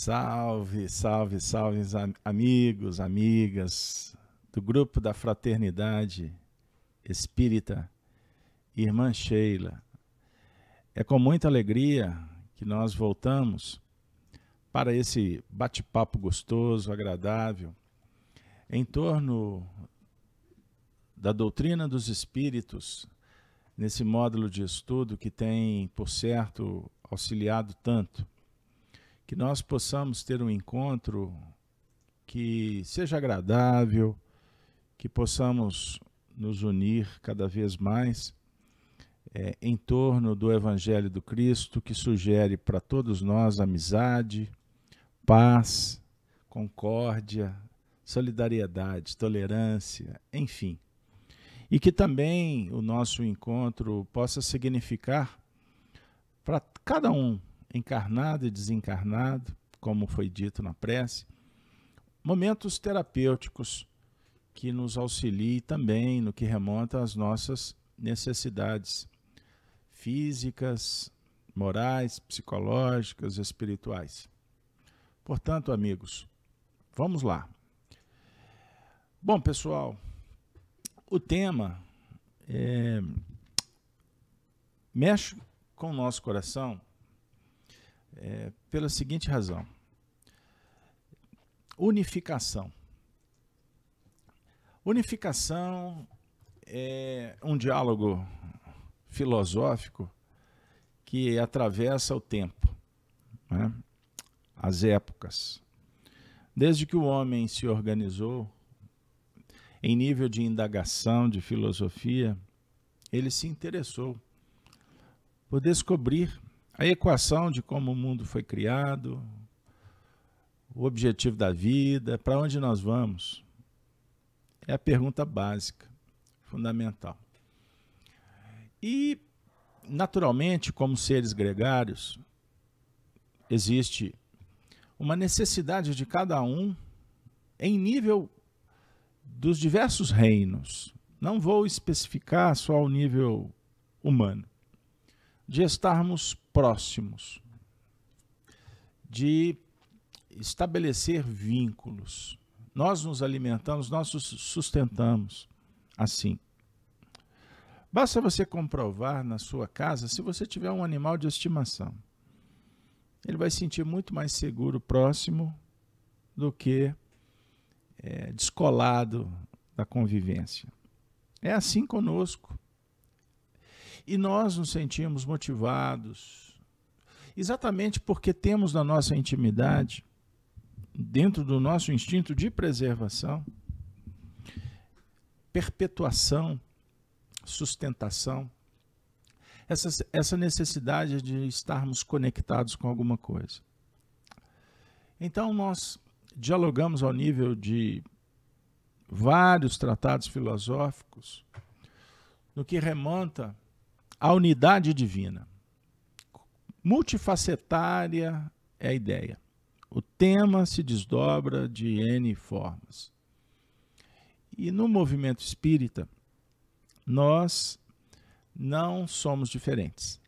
Salve, salve, salve, amigos, amigas do grupo da Fraternidade Espírita, Irmã Sheila. É com muita alegria que nós voltamos para esse bate-papo gostoso, agradável, em torno da doutrina dos espíritos, nesse módulo de estudo que tem, por certo, auxiliado tanto que nós possamos ter um encontro que seja agradável, que possamos nos unir cada vez mais é, em torno do Evangelho do Cristo, que sugere para todos nós amizade, paz, concórdia, solidariedade, tolerância, enfim. E que também o nosso encontro possa significar para cada um encarnado e desencarnado, como foi dito na prece, momentos terapêuticos que nos auxiliem também no que remonta às nossas necessidades físicas, morais, psicológicas, espirituais. Portanto, amigos, vamos lá. Bom, pessoal, o tema é, mexe com o nosso coração é, pela seguinte razão: unificação. Unificação é um diálogo filosófico que atravessa o tempo, né? as épocas. Desde que o homem se organizou em nível de indagação, de filosofia, ele se interessou por descobrir a equação de como o mundo foi criado, o objetivo da vida, para onde nós vamos. É a pergunta básica, fundamental. E, naturalmente, como seres gregários, existe uma necessidade de cada um em nível dos diversos reinos. Não vou especificar só o nível humano de estarmos próximos, de estabelecer vínculos. Nós nos alimentamos, nós nos sustentamos assim. Basta você comprovar na sua casa se você tiver um animal de estimação. Ele vai sentir muito mais seguro próximo do que é, descolado da convivência. É assim conosco. E nós nos sentimos motivados, exatamente porque temos na nossa intimidade, dentro do nosso instinto de preservação, perpetuação, sustentação, essa, essa necessidade de estarmos conectados com alguma coisa. Então, nós dialogamos ao nível de vários tratados filosóficos, no que remonta a unidade divina. Multifacetária é a ideia. O tema se desdobra de N formas. E no movimento espírita, nós não somos diferentes.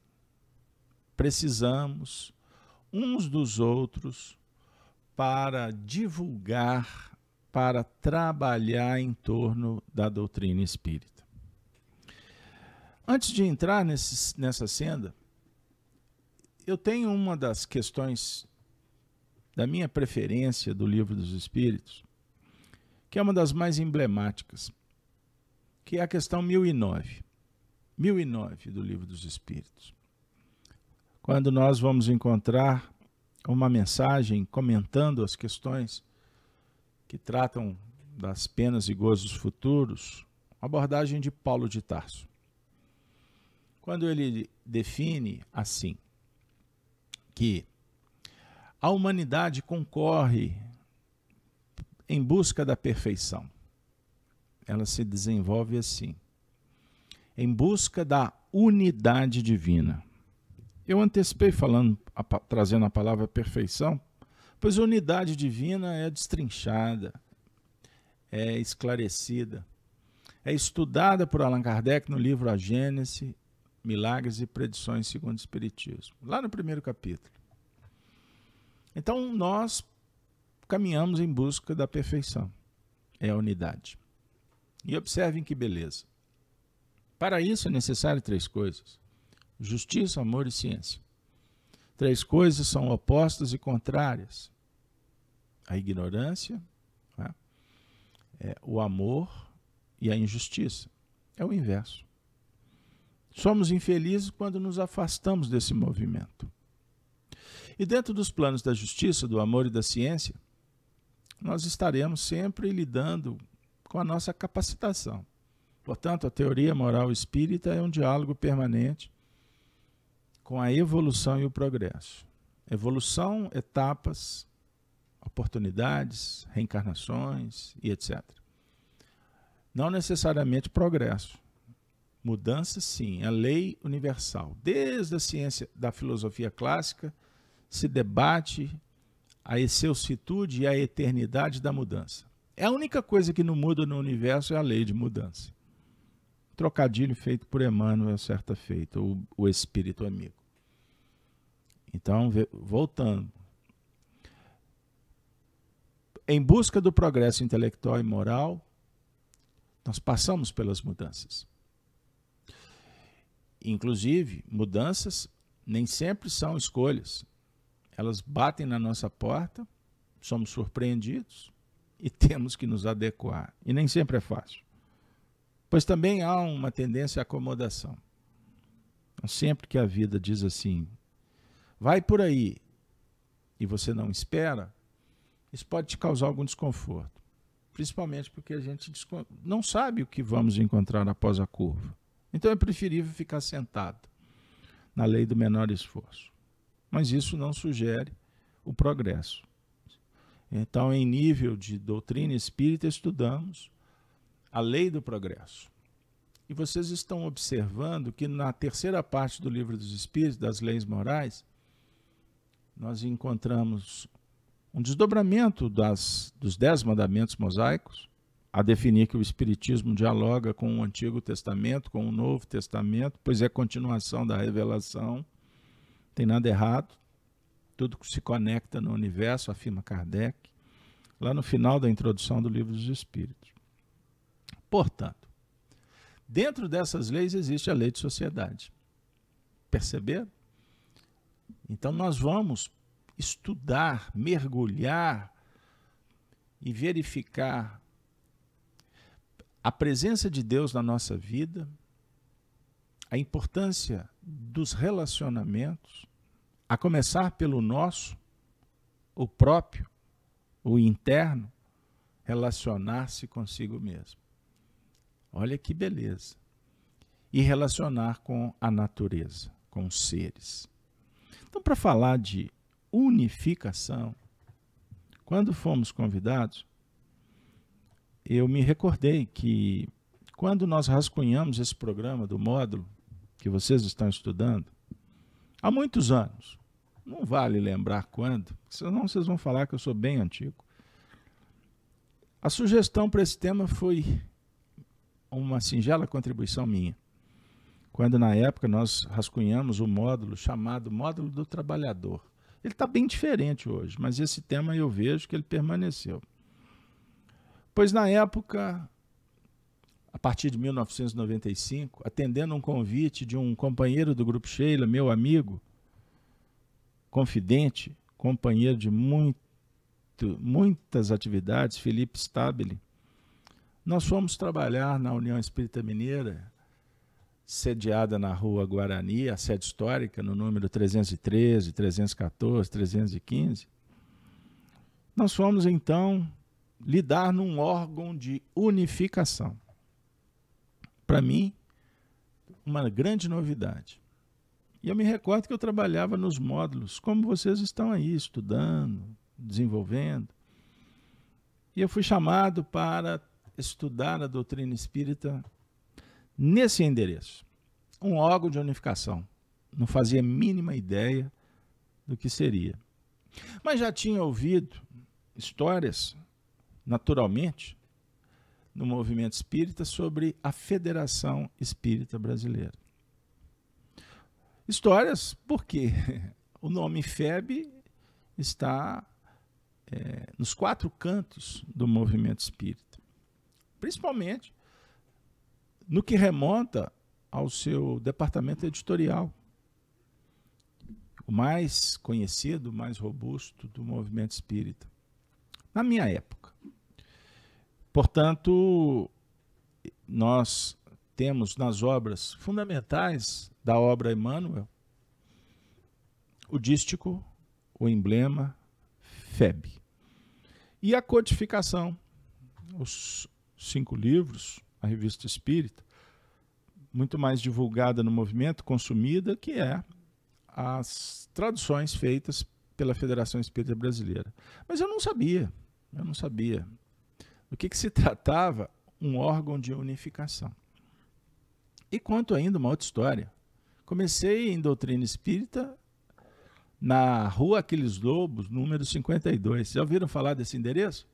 Precisamos uns dos outros para divulgar, para trabalhar em torno da doutrina espírita. Antes de entrar nesse, nessa senda, eu tenho uma das questões da minha preferência do Livro dos Espíritos, que é uma das mais emblemáticas, que é a questão 1009. 1009 do Livro dos Espíritos. Quando nós vamos encontrar uma mensagem comentando as questões que tratam das penas e gozos futuros, abordagem de Paulo de Tarso quando ele define assim que a humanidade concorre em busca da perfeição. Ela se desenvolve assim, em busca da unidade divina. Eu antecipei falando, a, trazendo a palavra perfeição, pois a unidade divina é destrinchada, é esclarecida, é estudada por Allan Kardec no livro A Gênese Milagres e Predições segundo o Espiritismo, lá no primeiro capítulo. Então, nós caminhamos em busca da perfeição, é a unidade. E observem que beleza. Para isso é necessário três coisas: justiça, amor e ciência. Três coisas são opostas e contrárias: a ignorância, né? é? o amor e a injustiça. É o inverso. Somos infelizes quando nos afastamos desse movimento. E dentro dos planos da justiça, do amor e da ciência, nós estaremos sempre lidando com a nossa capacitação. Portanto, a teoria moral espírita é um diálogo permanente com a evolução e o progresso. Evolução, etapas, oportunidades, reencarnações e etc. Não necessariamente progresso, Mudança, sim, a lei universal. Desde a ciência da filosofia clássica se debate a excelsitude e a eternidade da mudança. É a única coisa que não muda no universo é a lei de mudança. Trocadilho feito por Emmanuel certa feita, o, o espírito amigo. Então, voltando. Em busca do progresso intelectual e moral, nós passamos pelas mudanças. Inclusive, mudanças nem sempre são escolhas. Elas batem na nossa porta, somos surpreendidos e temos que nos adequar. E nem sempre é fácil. Pois também há uma tendência à acomodação. Então, sempre que a vida diz assim, vai por aí, e você não espera, isso pode te causar algum desconforto. Principalmente porque a gente não sabe o que vamos encontrar após a curva. Então é preferível ficar sentado na lei do menor esforço. Mas isso não sugere o progresso. Então, em nível de doutrina espírita, estudamos a lei do progresso. E vocês estão observando que na terceira parte do livro dos Espíritos, das leis morais, nós encontramos um desdobramento das, dos dez mandamentos mosaicos, a definir que o Espiritismo dialoga com o Antigo Testamento, com o Novo Testamento, pois é continuação da revelação. Tem nada errado. Tudo que se conecta no universo, afirma Kardec, lá no final da introdução do Livro dos Espíritos. Portanto, dentro dessas leis existe a lei de sociedade. Perceber? Então nós vamos estudar, mergulhar e verificar a presença de Deus na nossa vida, a importância dos relacionamentos, a começar pelo nosso, o próprio, o interno, relacionar-se consigo mesmo. Olha que beleza. E relacionar com a natureza, com os seres. Então, para falar de unificação, quando fomos convidados, eu me recordei que quando nós rascunhamos esse programa do módulo que vocês estão estudando, há muitos anos, não vale lembrar quando, senão vocês vão falar que eu sou bem antigo. A sugestão para esse tema foi uma singela contribuição minha. Quando na época nós rascunhamos o módulo chamado Módulo do Trabalhador. Ele está bem diferente hoje, mas esse tema eu vejo que ele permaneceu. Pois na época, a partir de 1995, atendendo um convite de um companheiro do Grupo Sheila, meu amigo, confidente, companheiro de muito, muitas atividades, Felipe Stabile, nós fomos trabalhar na União Espírita Mineira, sediada na Rua Guarani, a sede histórica, no número 313, 314, 315. Nós fomos então lidar num órgão de unificação. Para mim, uma grande novidade. E eu me recordo que eu trabalhava nos módulos, como vocês estão aí estudando, desenvolvendo. E eu fui chamado para estudar a doutrina espírita nesse endereço um órgão de unificação. Não fazia mínima ideia do que seria. Mas já tinha ouvido histórias naturalmente, no movimento espírita sobre a Federação Espírita Brasileira. Histórias, porque o nome FEB está é, nos quatro cantos do movimento espírita, principalmente no que remonta ao seu departamento editorial, o mais conhecido, mais robusto do movimento espírita, na minha época. Portanto, nós temos nas obras fundamentais da obra Emmanuel o dístico, o emblema, FEB. E a codificação, os cinco livros, a revista espírita, muito mais divulgada no movimento, consumida, que é as traduções feitas pela Federação Espírita Brasileira. Mas eu não sabia, eu não sabia. Do que, que se tratava? Um órgão de unificação. E conto ainda uma outra história. Comecei em doutrina espírita na Rua Aquiles Lobos, número 52. Já ouviram falar desse endereço?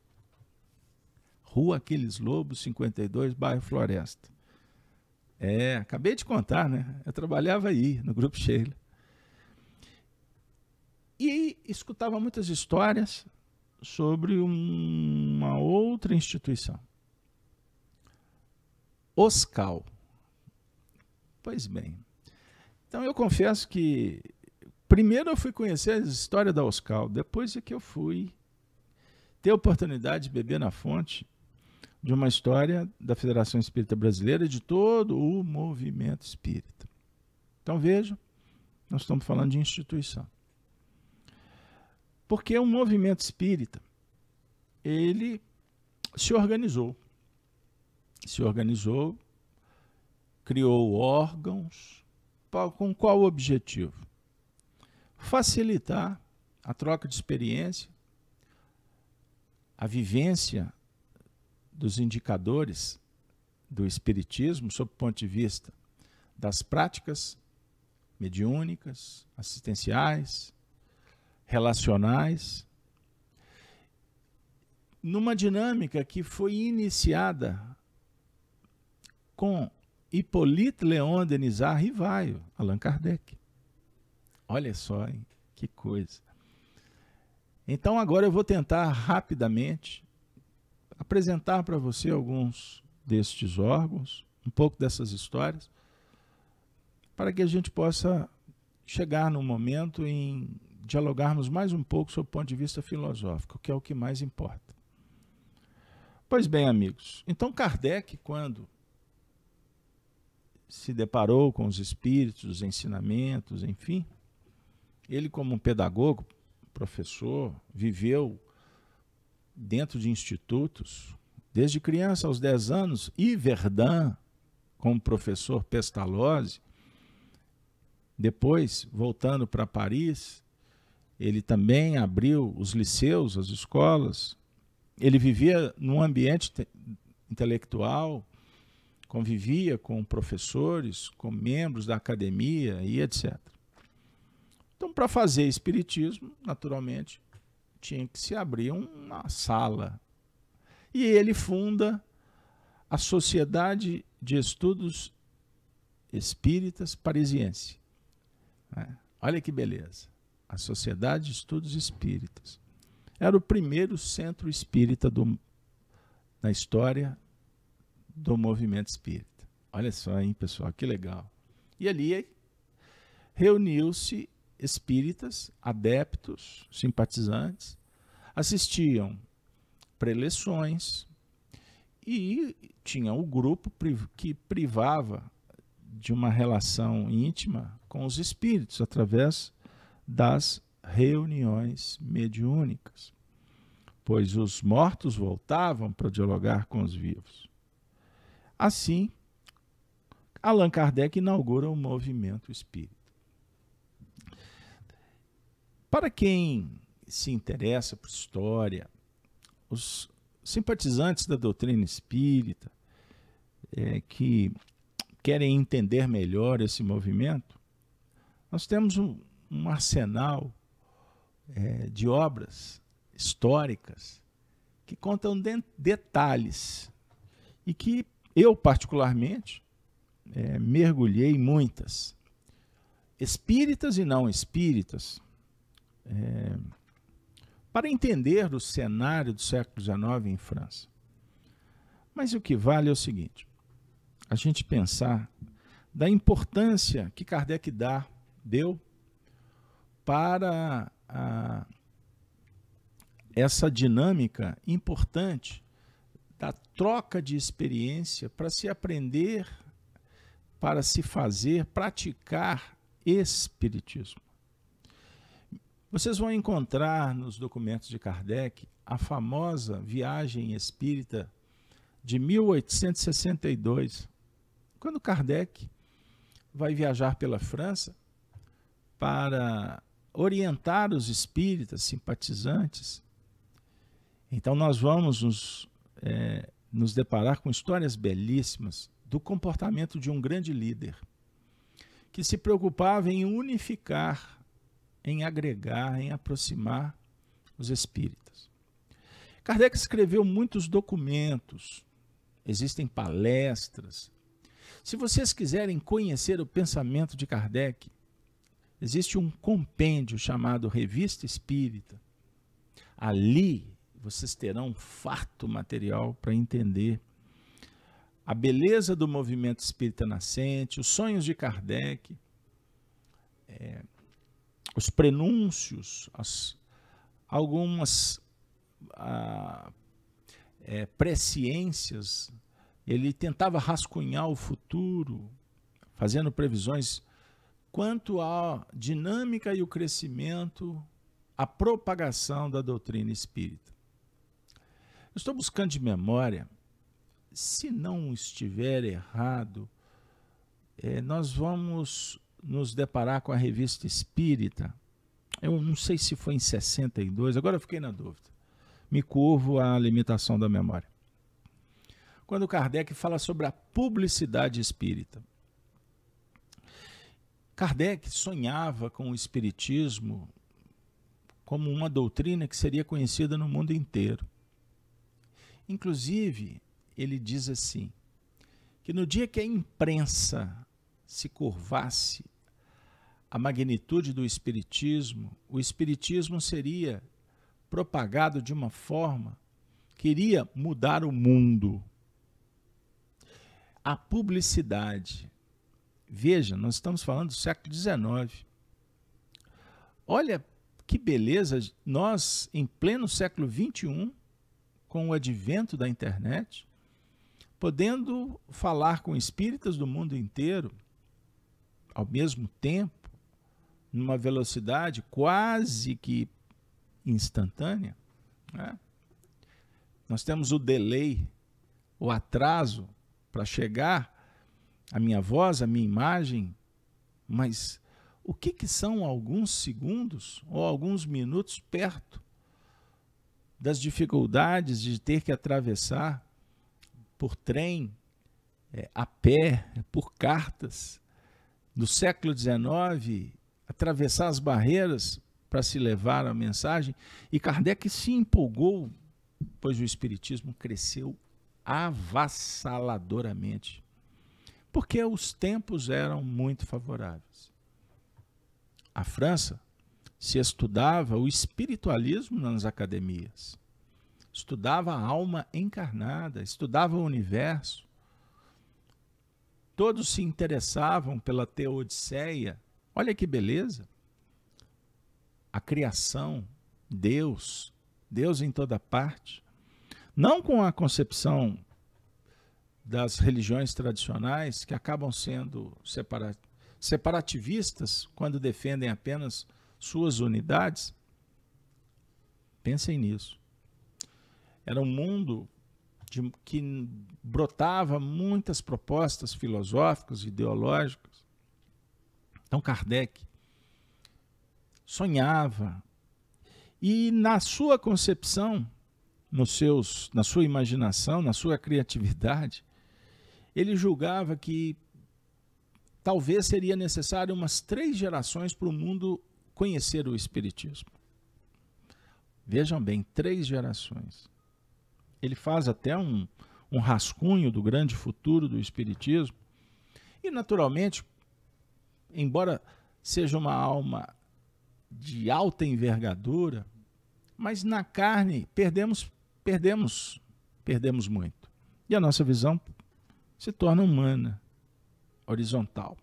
Rua Aquiles Lobos, 52, bairro Floresta. É, acabei de contar, né? Eu trabalhava aí, no Grupo Sheila. E escutava muitas histórias sobre uma outra instituição. Oscal. Pois bem. Então eu confesso que primeiro eu fui conhecer a história da Oscal, depois é que eu fui ter a oportunidade de beber na fonte de uma história da Federação Espírita Brasileira e de todo o movimento espírita. Então vejam, nós estamos falando de instituição. Porque um movimento espírita, ele se organizou. Se organizou, criou órgãos, com qual objetivo? Facilitar a troca de experiência, a vivência dos indicadores do espiritismo sob o ponto de vista das práticas mediúnicas, assistenciais, relacionais, numa dinâmica que foi iniciada com Hippolyte Leon Denis Rivaio, Allan Kardec. Olha só, hein? que coisa. Então agora eu vou tentar rapidamente apresentar para você alguns destes órgãos, um pouco dessas histórias, para que a gente possa chegar num momento em dialogarmos mais um pouco sobre o ponto de vista filosófico, que é o que mais importa. Pois bem, amigos, então Kardec, quando se deparou com os espíritos, os ensinamentos, enfim, ele, como um pedagogo, professor, viveu dentro de institutos, desde criança aos 10 anos, e Verdun, como professor Pestalozzi, depois, voltando para Paris, ele também abriu os liceus, as escolas. Ele vivia num ambiente intelectual, convivia com professores, com membros da academia e etc. Então, para fazer espiritismo, naturalmente, tinha que se abrir uma sala. E ele funda a Sociedade de Estudos Espíritas Parisiense. Né? Olha que beleza a Sociedade de Estudos Espíritas. Era o primeiro centro espírita do, na história do movimento espírita. Olha só, hein, pessoal, que legal. E ali reuniu-se espíritas, adeptos, simpatizantes, assistiam preleções e tinha o um grupo que privava de uma relação íntima com os espíritos através das reuniões mediúnicas, pois os mortos voltavam para dialogar com os vivos. Assim, Allan Kardec inaugura o movimento espírita. Para quem se interessa por história, os simpatizantes da doutrina espírita, é, que querem entender melhor esse movimento, nós temos um, um arsenal é, de obras históricas que contam de detalhes e que eu, particularmente, é, mergulhei em muitas. Espíritas e não espíritas, é, para entender o cenário do século XIX em França. Mas o que vale é o seguinte: a gente pensar da importância que Kardec dá, deu para a, essa dinâmica importante da troca de experiência para se aprender, para se fazer, praticar espiritismo. Vocês vão encontrar nos documentos de Kardec a famosa viagem espírita de 1862, quando Kardec vai viajar pela França para orientar os espíritas simpatizantes, então nós vamos nos, é, nos deparar com histórias belíssimas do comportamento de um grande líder que se preocupava em unificar, em agregar, em aproximar os espíritas. Kardec escreveu muitos documentos, existem palestras. Se vocês quiserem conhecer o pensamento de Kardec, Existe um compêndio chamado Revista Espírita. Ali vocês terão um farto material para entender a beleza do movimento espírita nascente, os sonhos de Kardec, é, os prenúncios, as, algumas a, é, presciências. Ele tentava rascunhar o futuro, fazendo previsões quanto à dinâmica e o crescimento, a propagação da doutrina espírita. Eu estou buscando de memória, se não estiver errado, é, nós vamos nos deparar com a revista espírita. Eu não sei se foi em 62, agora eu fiquei na dúvida. Me curvo à limitação da memória. Quando Kardec fala sobre a publicidade espírita. Kardec sonhava com o Espiritismo como uma doutrina que seria conhecida no mundo inteiro. Inclusive, ele diz assim: que no dia que a imprensa se curvasse à magnitude do Espiritismo, o Espiritismo seria propagado de uma forma que iria mudar o mundo. A publicidade Veja, nós estamos falando do século XIX. Olha que beleza, nós, em pleno século XXI, com o advento da internet, podendo falar com espíritas do mundo inteiro, ao mesmo tempo, numa velocidade quase que instantânea, né? nós temos o delay, o atraso para chegar a minha voz, a minha imagem, mas o que, que são alguns segundos ou alguns minutos perto das dificuldades de ter que atravessar por trem, é, a pé, é, por cartas. No século XIX, atravessar as barreiras para se levar a mensagem. E Kardec se empolgou, pois o Espiritismo cresceu avassaladoramente porque os tempos eram muito favoráveis. A França se estudava o espiritualismo nas academias, estudava a alma encarnada, estudava o universo. Todos se interessavam pela teodiceia. Olha que beleza! A criação, Deus, Deus em toda parte. Não com a concepção das religiões tradicionais que acabam sendo separativistas quando defendem apenas suas unidades. Pensem nisso. Era um mundo de, que brotava muitas propostas filosóficas, ideológicas. Então Kardec sonhava e na sua concepção, nos seus, na sua imaginação, na sua criatividade, ele julgava que talvez seria necessário umas três gerações para o mundo conhecer o Espiritismo. Vejam bem, três gerações. Ele faz até um, um rascunho do grande futuro do Espiritismo. E, naturalmente, embora seja uma alma de alta envergadura, mas na carne perdemos, perdemos, perdemos muito. E a nossa visão se torna humana, horizontal.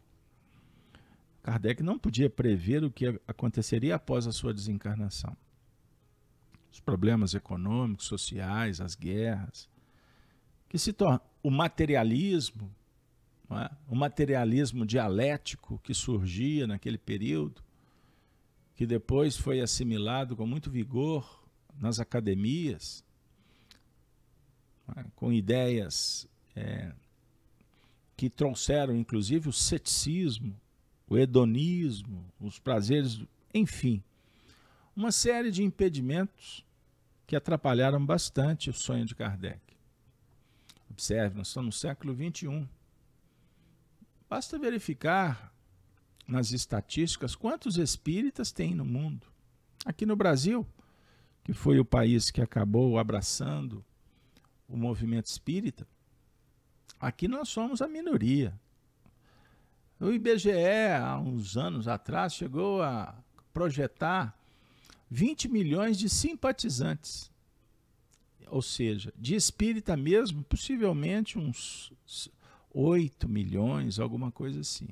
Kardec não podia prever o que aconteceria após a sua desencarnação. Os problemas econômicos, sociais, as guerras, que se torna o materialismo, é? o materialismo dialético que surgia naquele período, que depois foi assimilado com muito vigor nas academias, é? com ideias é, que trouxeram inclusive o ceticismo, o hedonismo, os prazeres, enfim, uma série de impedimentos que atrapalharam bastante o sonho de Kardec. Observe, nós estamos no século XXI. Basta verificar nas estatísticas quantos espíritas tem no mundo. Aqui no Brasil, que foi o país que acabou abraçando o movimento espírita, Aqui nós somos a minoria. O IBGE, há uns anos atrás, chegou a projetar 20 milhões de simpatizantes. Ou seja, de espírita mesmo, possivelmente uns 8 milhões, alguma coisa assim.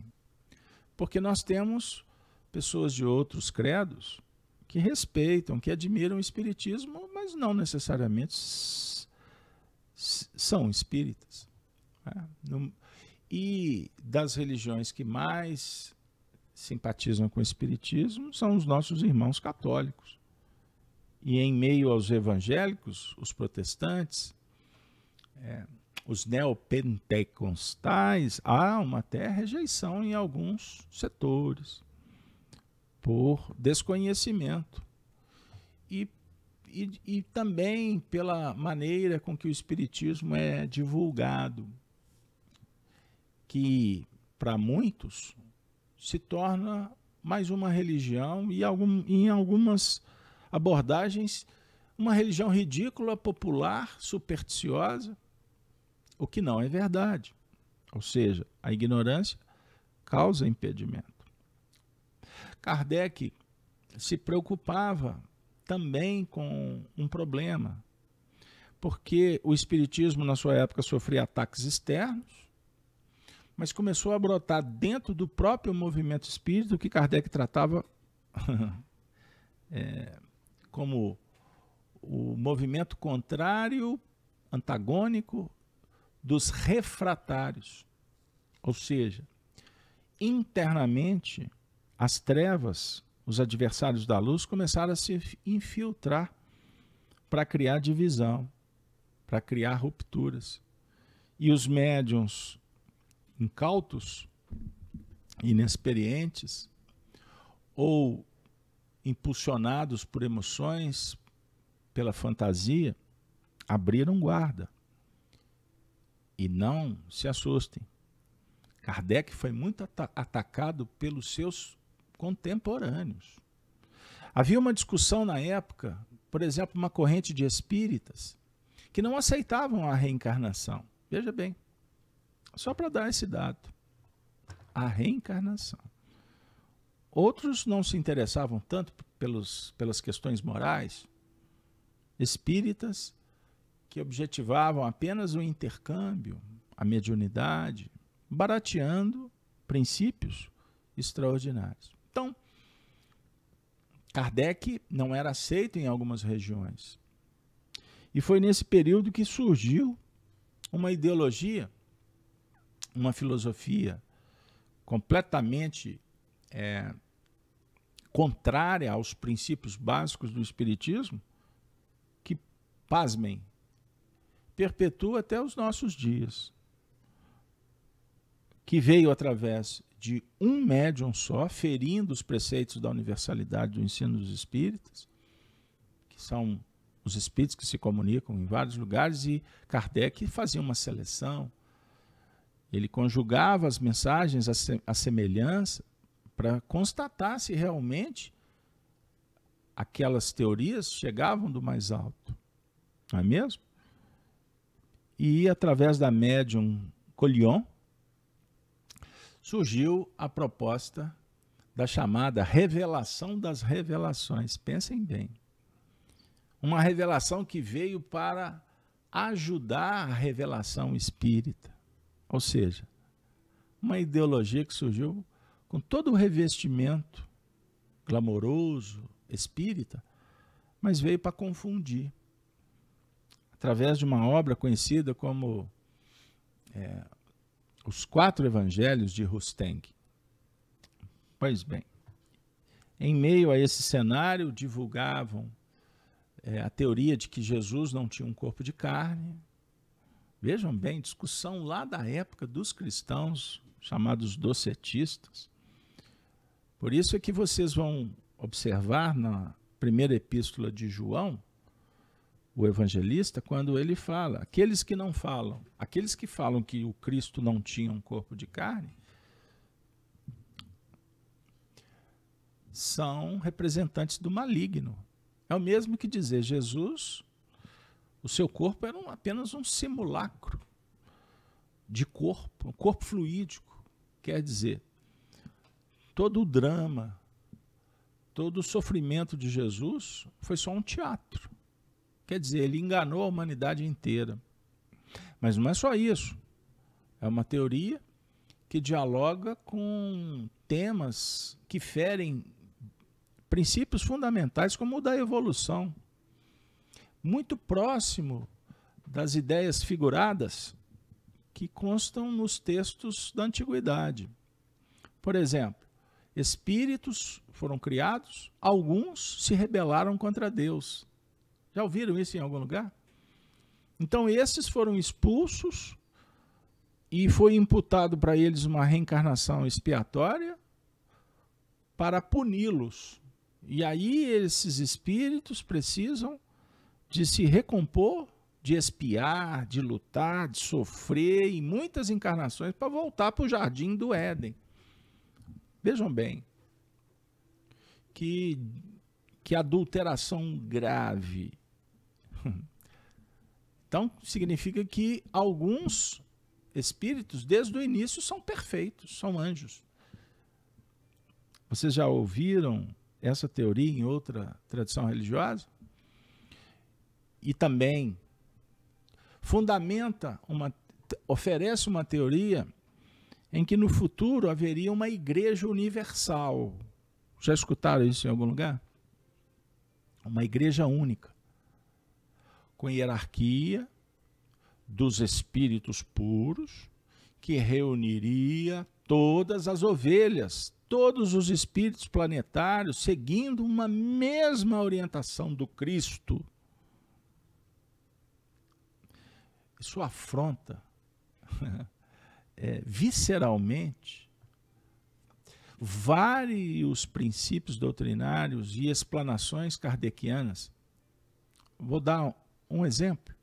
Porque nós temos pessoas de outros credos que respeitam, que admiram o espiritismo, mas não necessariamente são espíritas. Né? No, e das religiões que mais simpatizam com o Espiritismo são os nossos irmãos católicos. E em meio aos evangélicos, os protestantes, é, os neopentecostais, há uma até rejeição em alguns setores por desconhecimento e, e, e também pela maneira com que o Espiritismo é divulgado que para muitos se torna mais uma religião e algum, em algumas abordagens uma religião ridícula, popular, supersticiosa, o que não é verdade. Ou seja, a ignorância causa impedimento. Kardec se preocupava também com um problema, porque o espiritismo na sua época sofria ataques externos, mas começou a brotar dentro do próprio movimento espírita, que Kardec tratava é, como o movimento contrário, antagônico dos refratários. Ou seja, internamente, as trevas, os adversários da luz, começaram a se infiltrar para criar divisão, para criar rupturas. E os médiums incautos, inexperientes ou impulsionados por emoções, pela fantasia, abriram guarda. E não se assustem. Kardec foi muito at atacado pelos seus contemporâneos. Havia uma discussão na época, por exemplo, uma corrente de espíritas que não aceitavam a reencarnação. Veja bem, só para dar esse dado. A reencarnação. Outros não se interessavam tanto pelos, pelas questões morais, espíritas que objetivavam apenas o intercâmbio, a mediunidade, barateando princípios extraordinários. Então, Kardec não era aceito em algumas regiões. E foi nesse período que surgiu uma ideologia uma filosofia completamente é, contrária aos princípios básicos do Espiritismo, que, pasmem, perpetua até os nossos dias, que veio através de um médium só, ferindo os preceitos da universalidade do ensino dos espíritos que são os espíritos que se comunicam em vários lugares, e Kardec fazia uma seleção ele conjugava as mensagens à semelhança para constatar se realmente aquelas teorias chegavam do mais alto. Não é mesmo? E através da médium Colion surgiu a proposta da chamada revelação das revelações. Pensem bem. Uma revelação que veio para ajudar a revelação espírita. Ou seja, uma ideologia que surgiu com todo o revestimento clamoroso, espírita, mas veio para confundir. Através de uma obra conhecida como é, Os Quatro Evangelhos de Rusteng. Pois bem, em meio a esse cenário, divulgavam é, a teoria de que Jesus não tinha um corpo de carne, Vejam bem, discussão lá da época dos cristãos, chamados docetistas. Por isso é que vocês vão observar na primeira epístola de João, o evangelista, quando ele fala: aqueles que não falam, aqueles que falam que o Cristo não tinha um corpo de carne, são representantes do maligno. É o mesmo que dizer Jesus o seu corpo era um, apenas um simulacro de corpo, um corpo fluídico. Quer dizer, todo o drama, todo o sofrimento de Jesus foi só um teatro. Quer dizer, ele enganou a humanidade inteira. Mas não é só isso. É uma teoria que dialoga com temas que ferem princípios fundamentais como o da evolução muito próximo das ideias figuradas que constam nos textos da antiguidade. Por exemplo, espíritos foram criados, alguns se rebelaram contra Deus. Já ouviram isso em algum lugar? Então, esses foram expulsos e foi imputado para eles uma reencarnação expiatória para puni-los. E aí, esses espíritos precisam de se recompor, de espiar, de lutar, de sofrer em muitas encarnações para voltar para o jardim do Éden. Vejam bem, que, que adulteração grave. Então, significa que alguns espíritos, desde o início, são perfeitos, são anjos. Vocês já ouviram essa teoria em outra tradição religiosa? e também fundamenta uma oferece uma teoria em que no futuro haveria uma igreja universal. Já escutaram isso em algum lugar? Uma igreja única, com hierarquia dos espíritos puros, que reuniria todas as ovelhas, todos os espíritos planetários, seguindo uma mesma orientação do Cristo. isso afronta é, visceralmente vários princípios doutrinários e explanações kardecianas. Vou dar um exemplo.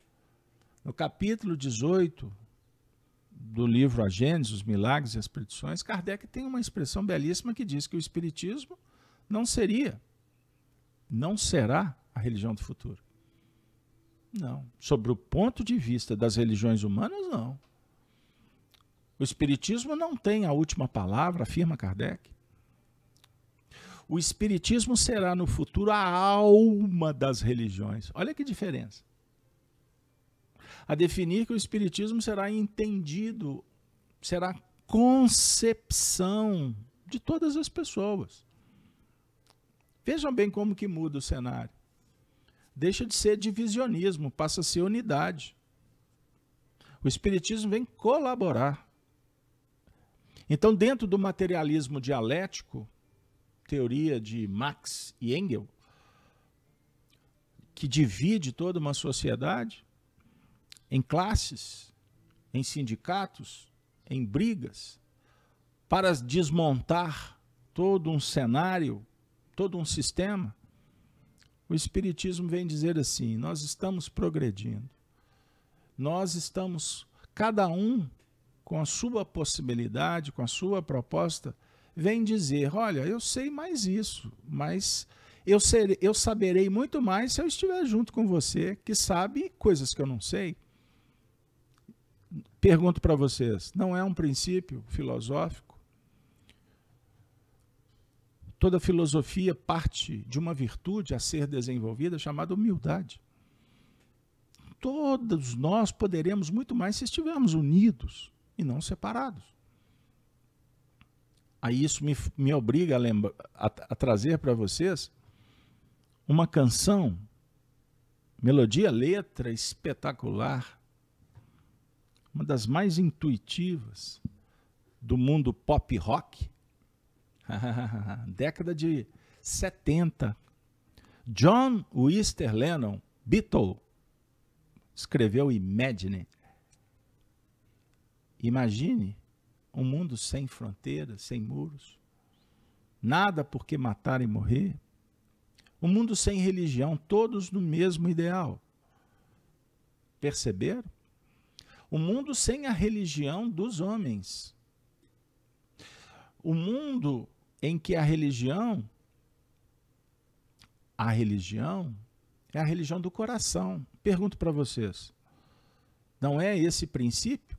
No capítulo 18 do livro A Gênesis, os Milagres e as Predições, Kardec tem uma expressão belíssima que diz que o Espiritismo não seria, não será a religião do futuro. Não. Sobre o ponto de vista das religiões humanas, não. O Espiritismo não tem a última palavra, afirma Kardec. O Espiritismo será no futuro a alma das religiões. Olha que diferença. A definir que o Espiritismo será entendido, será concepção de todas as pessoas. Vejam bem como que muda o cenário deixa de ser divisionismo, passa a ser unidade. O Espiritismo vem colaborar. Então, dentro do materialismo dialético, teoria de Marx e Engels, que divide toda uma sociedade em classes, em sindicatos, em brigas, para desmontar todo um cenário, todo um sistema, o Espiritismo vem dizer assim: nós estamos progredindo, nós estamos, cada um com a sua possibilidade, com a sua proposta, vem dizer: olha, eu sei mais isso, mas eu, eu saberei muito mais se eu estiver junto com você, que sabe coisas que eu não sei. Pergunto para vocês: não é um princípio filosófico? Toda filosofia parte de uma virtude a ser desenvolvida chamada humildade. Todos nós poderemos muito mais se estivermos unidos e não separados. Aí isso me, me obriga a, lembra, a, a trazer para vocês uma canção, melodia, letra espetacular, uma das mais intuitivas do mundo pop rock, Década de 70. John Wister Lennon, Beatle, escreveu Imagine. Imagine um mundo sem fronteiras, sem muros. Nada por que matar e morrer. Um mundo sem religião, todos no mesmo ideal. Perceberam? Um mundo sem a religião dos homens. O mundo em que a religião a religião é a religião do coração. Pergunto para vocês. Não é esse princípio?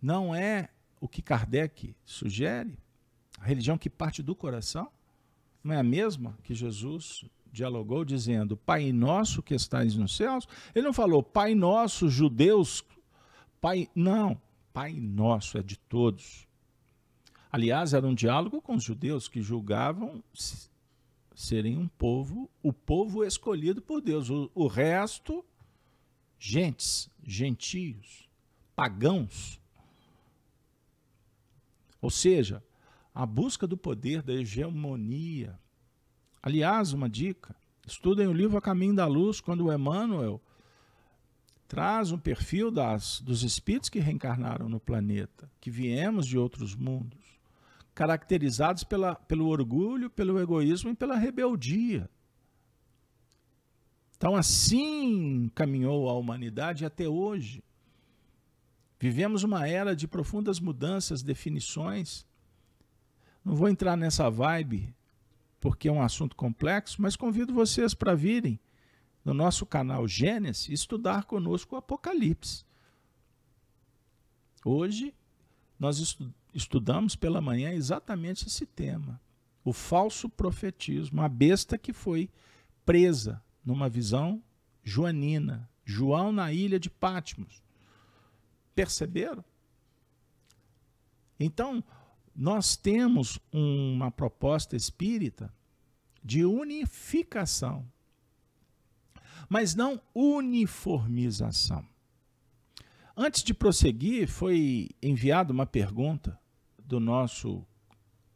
Não é o que Kardec sugere? A religião que parte do coração? Não é a mesma que Jesus dialogou dizendo: Pai nosso que estais nos céus? Ele não falou Pai nosso, judeus, Pai. Não. Pai nosso é de todos. Aliás, era um diálogo com os judeus que julgavam serem um povo, o povo escolhido por Deus. O, o resto, gentes, gentios, pagãos. Ou seja, a busca do poder, da hegemonia. Aliás, uma dica: estudem o livro A Caminho da Luz, quando o Emmanuel traz um perfil das, dos espíritos que reencarnaram no planeta, que viemos de outros mundos caracterizados pela, pelo orgulho, pelo egoísmo e pela rebeldia. Então, assim caminhou a humanidade até hoje. Vivemos uma era de profundas mudanças, definições. Não vou entrar nessa vibe, porque é um assunto complexo, mas convido vocês para virem no nosso canal Gênesis estudar conosco o Apocalipse. Hoje, nós estudamos estudamos pela manhã exatamente esse tema. O falso profetismo, a besta que foi presa numa visão joanina, João na ilha de Patmos. Perceberam? Então, nós temos uma proposta espírita de unificação, mas não uniformização. Antes de prosseguir, foi enviada uma pergunta do nosso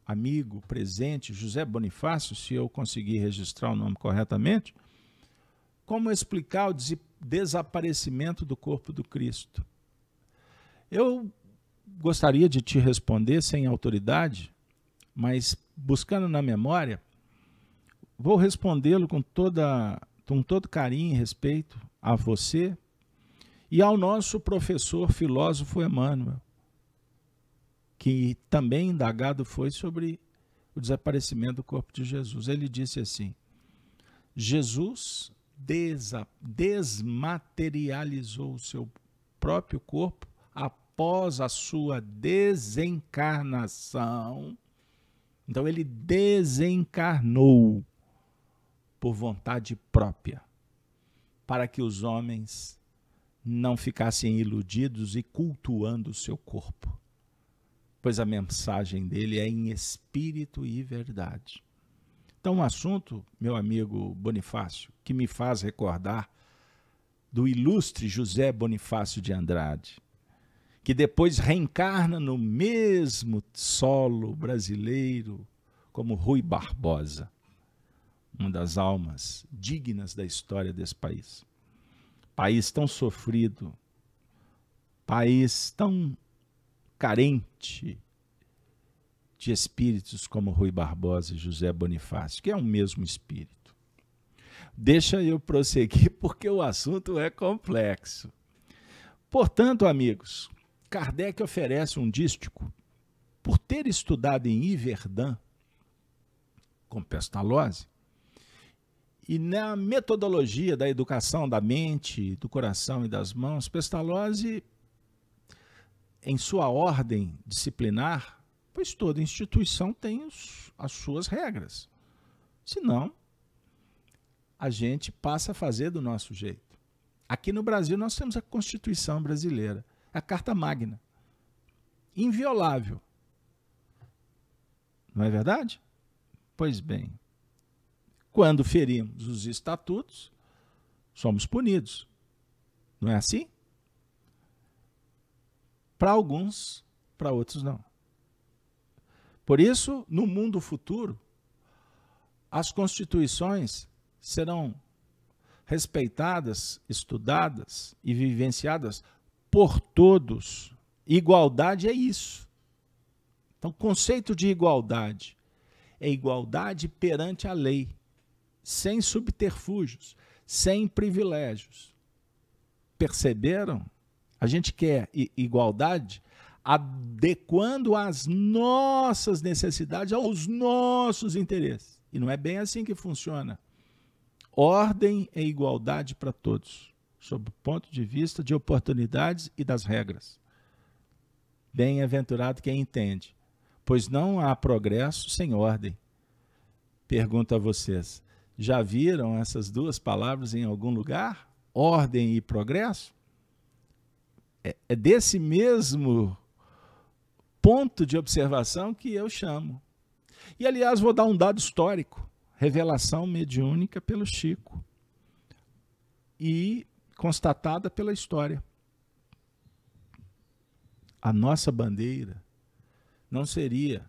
amigo presente, José Bonifácio, se eu conseguir registrar o nome corretamente, como explicar o desaparecimento do corpo do Cristo. Eu gostaria de te responder sem autoridade, mas buscando na memória, vou respondê-lo com, toda, com todo carinho e respeito a você e ao nosso professor filósofo Emmanuel que também indagado foi sobre o desaparecimento do corpo de Jesus. Ele disse assim: Jesus desmaterializou o seu próprio corpo após a sua desencarnação. Então ele desencarnou por vontade própria, para que os homens não ficassem iludidos e cultuando o seu corpo pois a mensagem dele é em espírito e verdade. Então, um assunto, meu amigo Bonifácio, que me faz recordar do ilustre José Bonifácio de Andrade, que depois reencarna no mesmo solo brasileiro como Rui Barbosa, uma das almas dignas da história desse país. País tão sofrido, país tão carente de espíritos como Rui Barbosa e José Bonifácio, que é o um mesmo espírito. Deixa eu prosseguir, porque o assunto é complexo. Portanto, amigos, Kardec oferece um dístico. Por ter estudado em Iverdã, com Pestalozzi, e na metodologia da educação da mente, do coração e das mãos, Pestalozzi em sua ordem disciplinar, pois toda instituição tem os, as suas regras. Senão, a gente passa a fazer do nosso jeito. Aqui no Brasil, nós temos a Constituição Brasileira, a Carta Magna, inviolável. Não é verdade? Pois bem, quando ferimos os estatutos, somos punidos. Não é assim? Para alguns, para outros não. Por isso, no mundo futuro, as constituições serão respeitadas, estudadas e vivenciadas por todos. Igualdade é isso. Então, conceito de igualdade é igualdade perante a lei, sem subterfúgios, sem privilégios. Perceberam? A gente quer igualdade adequando as nossas necessidades aos nossos interesses. E não é bem assim que funciona. Ordem é igualdade para todos, sob o ponto de vista de oportunidades e das regras. Bem-aventurado quem entende, pois não há progresso sem ordem. Pergunto a vocês: já viram essas duas palavras em algum lugar? Ordem e progresso? É, é desse mesmo ponto de observação que eu chamo. E, aliás, vou dar um dado histórico: revelação mediúnica pelo Chico e constatada pela história. A nossa bandeira não seria,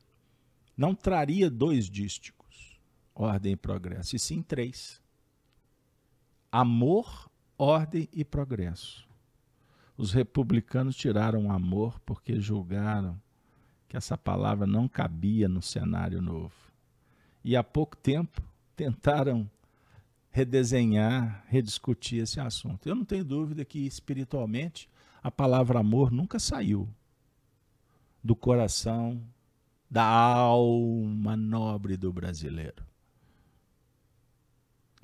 não traria dois dísticos, ordem e progresso, e sim três: amor, ordem e progresso. Os republicanos tiraram o amor porque julgaram que essa palavra não cabia no cenário novo. E há pouco tempo tentaram redesenhar, rediscutir esse assunto. Eu não tenho dúvida que espiritualmente a palavra amor nunca saiu do coração, da alma nobre do brasileiro.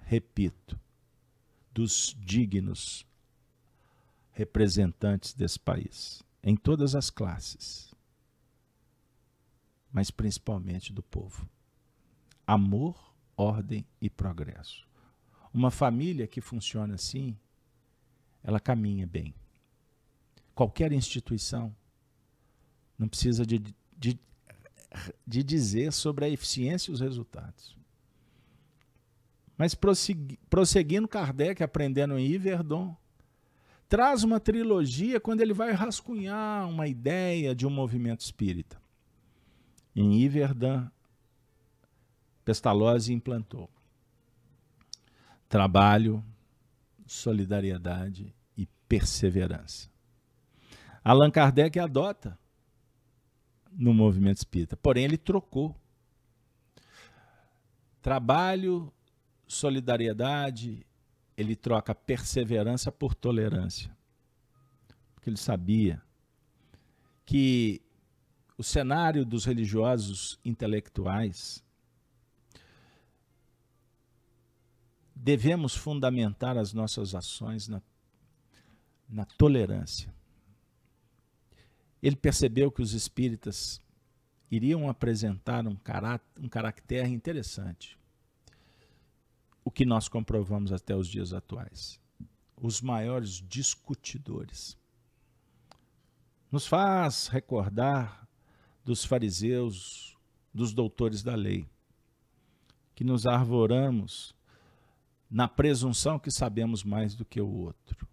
Repito, dos dignos representantes desse país, em todas as classes, mas principalmente do povo. Amor, ordem e progresso. Uma família que funciona assim, ela caminha bem. Qualquer instituição não precisa de, de, de dizer sobre a eficiência e os resultados. Mas prossegui, prosseguindo Kardec, aprendendo em Iverdon, traz uma trilogia quando ele vai rascunhar uma ideia de um movimento espírita. Em Iverdã, Pestalozzi implantou trabalho, solidariedade e perseverança. Allan Kardec adota no movimento espírita, porém ele trocou. Trabalho, solidariedade ele troca perseverança por tolerância. Porque ele sabia que o cenário dos religiosos intelectuais devemos fundamentar as nossas ações na, na tolerância. Ele percebeu que os espíritas iriam apresentar um, caráter um caractere interessante o que nós comprovamos até os dias atuais. Os maiores discutidores. Nos faz recordar dos fariseus, dos doutores da lei, que nos arvoramos na presunção que sabemos mais do que o outro.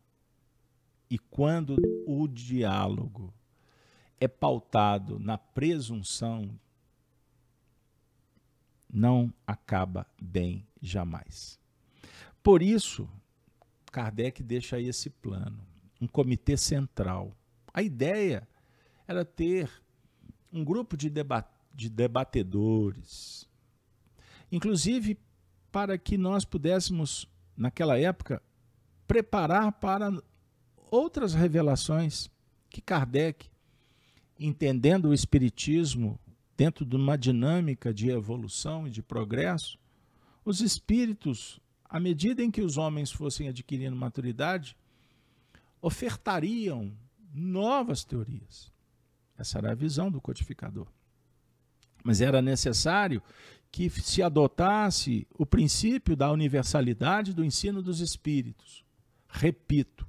E quando o diálogo é pautado na presunção não acaba bem jamais. Por isso, Kardec deixa aí esse plano, um comitê central. A ideia era ter um grupo de, deba de debatedores, inclusive para que nós pudéssemos, naquela época, preparar para outras revelações que Kardec, entendendo o Espiritismo dentro de uma dinâmica de evolução e de progresso, os espíritos, à medida em que os homens fossem adquirindo maturidade, ofertariam novas teorias. Essa era a visão do codificador. Mas era necessário que se adotasse o princípio da universalidade do ensino dos espíritos. Repito,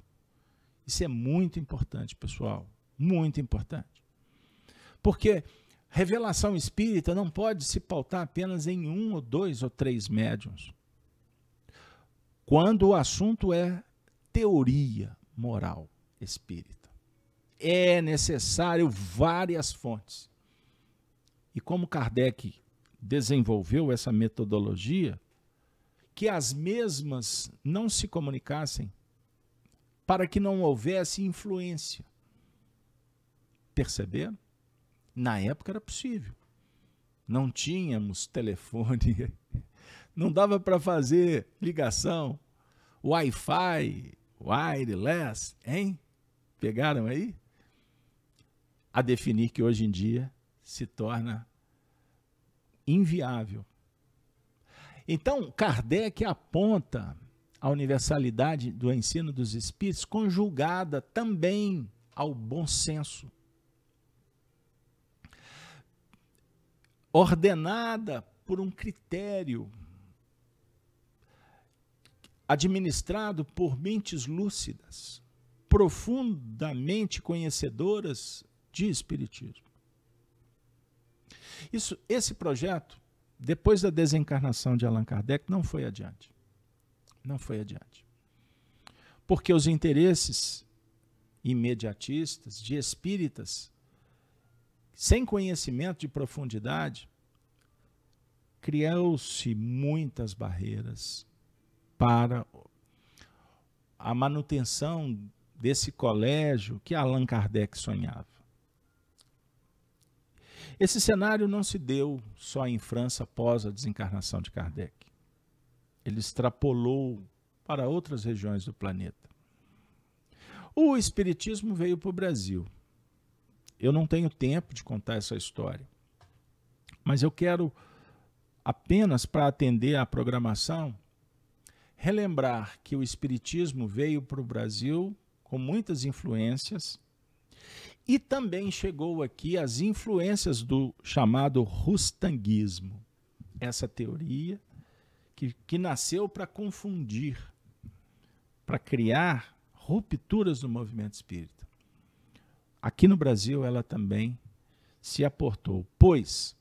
isso é muito importante, pessoal, muito importante. Porque Revelação espírita não pode se pautar apenas em um ou dois ou três médiums. Quando o assunto é teoria moral espírita, é necessário várias fontes. E como Kardec desenvolveu essa metodologia, que as mesmas não se comunicassem para que não houvesse influência. Perceberam? Na época era possível. Não tínhamos telefone, não dava para fazer ligação, Wi-Fi, wireless, hein? Pegaram aí? A definir que hoje em dia se torna inviável. Então, Kardec aponta a universalidade do ensino dos espíritos conjugada também ao bom senso. ordenada por um critério administrado por mentes lúcidas, profundamente conhecedoras de espiritismo. Isso, esse projeto, depois da desencarnação de Allan Kardec, não foi adiante. Não foi adiante. Porque os interesses imediatistas, de espíritas, sem conhecimento de profundidade, criou-se muitas barreiras para a manutenção desse colégio que Allan Kardec sonhava. Esse cenário não se deu só em França após a desencarnação de Kardec. Ele extrapolou para outras regiões do planeta. O Espiritismo veio para o Brasil eu não tenho tempo de contar essa história. Mas eu quero, apenas para atender à programação, relembrar que o Espiritismo veio para o Brasil com muitas influências e também chegou aqui as influências do chamado rustanguismo, essa teoria que, que nasceu para confundir, para criar rupturas no movimento espírita aqui no Brasil ela também se aportou, pois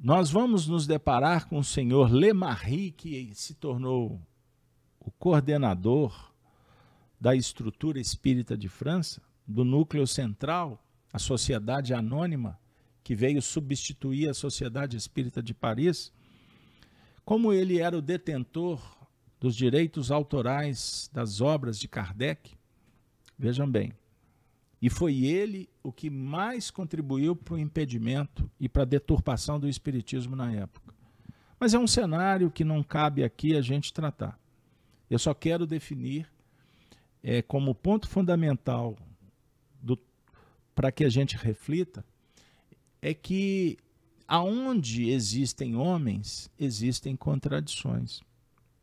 nós vamos nos deparar com o senhor Lemarie, que se tornou o coordenador da estrutura espírita de França, do núcleo central, a Sociedade Anônima, que veio substituir a Sociedade Espírita de Paris. Como ele era o detentor dos direitos autorais das obras de Kardec, Vejam bem. E foi ele o que mais contribuiu para o impedimento e para a deturpação do espiritismo na época. Mas é um cenário que não cabe aqui a gente tratar. Eu só quero definir é, como ponto fundamental para que a gente reflita é que aonde existem homens, existem contradições.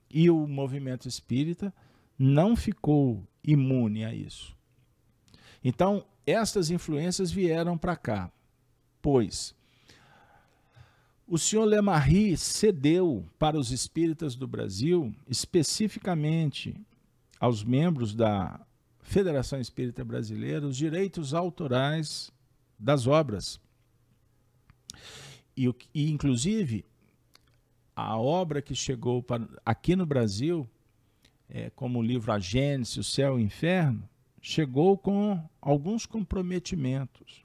E o movimento espírita não ficou imune a isso. Então, estas influências vieram para cá, pois o senhor Lemarri cedeu para os espíritas do Brasil, especificamente aos membros da Federação Espírita Brasileira, os direitos autorais das obras. E, e inclusive, a obra que chegou para, aqui no Brasil é, como o livro A Gênese, O Céu e o Inferno, chegou com alguns comprometimentos.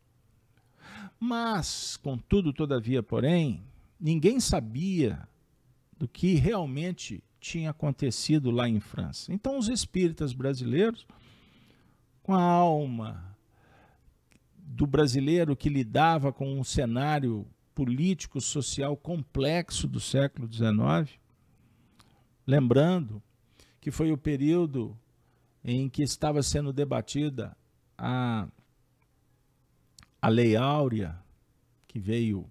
Mas, contudo, todavia, porém, ninguém sabia do que realmente tinha acontecido lá em França. Então, os espíritas brasileiros, com a alma do brasileiro que lidava com um cenário político-social complexo do século XIX, lembrando que foi o período em que estava sendo debatida a, a Lei Áurea, que veio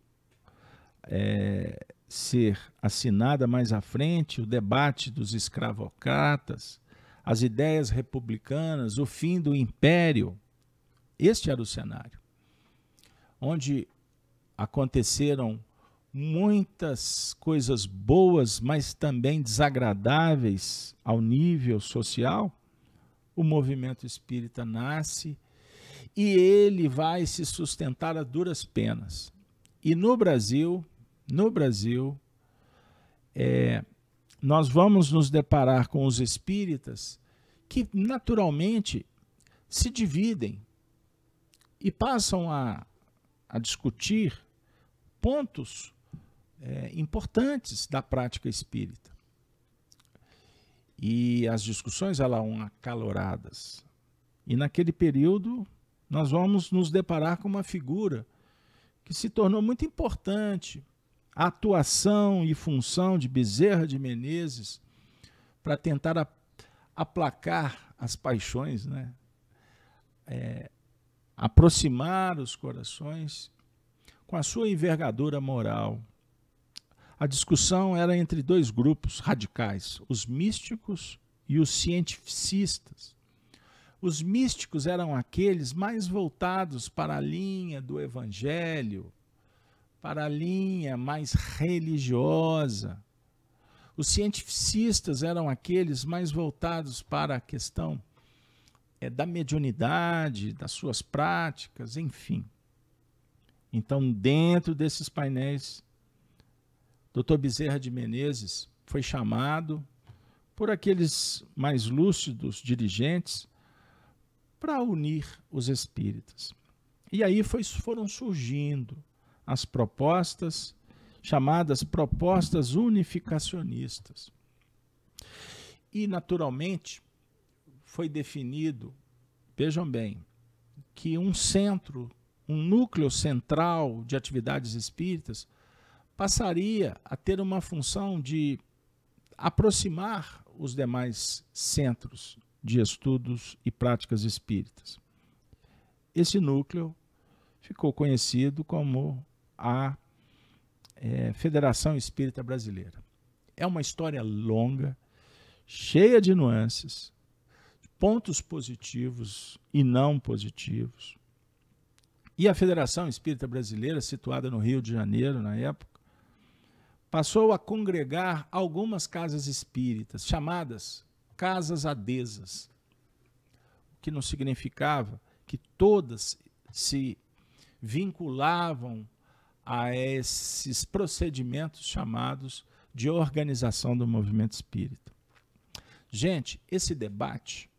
é, ser assinada mais à frente, o debate dos escravocratas, as ideias republicanas, o fim do império. Este era o cenário, onde aconteceram muitas coisas boas, mas também desagradáveis ao nível social, o movimento espírita nasce e ele vai se sustentar a duras penas. E no Brasil, no Brasil, é, nós vamos nos deparar com os espíritas que naturalmente se dividem e passam a, a discutir pontos é, importantes da prática espírita. E as discussões eram acaloradas. E naquele período, nós vamos nos deparar com uma figura que se tornou muito importante. A atuação e função de Bezerra de Menezes para tentar aplacar as paixões, né? É, aproximar os corações com a sua envergadura moral a discussão era entre dois grupos radicais, os místicos e os cientificistas. Os místicos eram aqueles mais voltados para a linha do evangelho, para a linha mais religiosa. Os cientificistas eram aqueles mais voltados para a questão é, da mediunidade, das suas práticas, enfim. Então, dentro desses painéis Dr. Bezerra de Menezes foi chamado por aqueles mais lúcidos dirigentes para unir os espíritas. E aí foi, foram surgindo as propostas chamadas propostas unificacionistas. E, naturalmente, foi definido, vejam bem, que um centro, um núcleo central de atividades espíritas passaria a ter uma função de aproximar os demais centros de estudos e práticas espíritas. Esse núcleo ficou conhecido como a é, Federação Espírita Brasileira. É uma história longa, cheia de nuances, pontos positivos e não positivos. E a Federação Espírita Brasileira, situada no Rio de Janeiro na época, passou a congregar algumas casas espíritas, chamadas casas adesas, o que não significava que todas se vinculavam a esses procedimentos chamados de organização do movimento espírita. Gente, esse debate,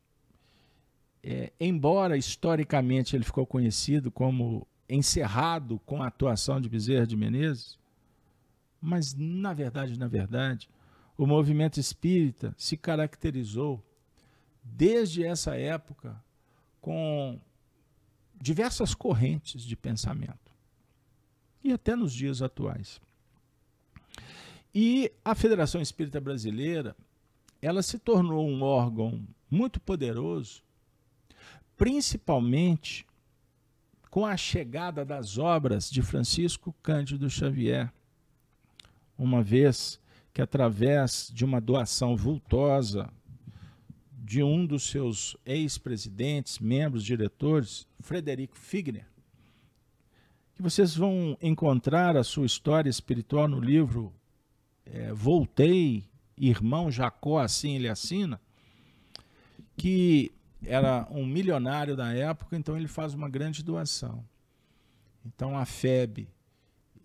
é, embora historicamente ele ficou conhecido como encerrado com a atuação de Bezerra de Menezes, mas, na verdade, na verdade, o movimento espírita se caracterizou desde essa época com diversas correntes de pensamento e até nos dias atuais. E a Federação Espírita Brasileira, ela se tornou um órgão muito poderoso, principalmente com a chegada das obras de Francisco Cândido Xavier uma vez que, através de uma doação vultosa de um dos seus ex-presidentes, membros, diretores, Frederico Figner, que vocês vão encontrar a sua história espiritual no livro é, Voltei, Irmão Jacó, assim ele assina, que era um milionário da época, então ele faz uma grande doação. Então a FEB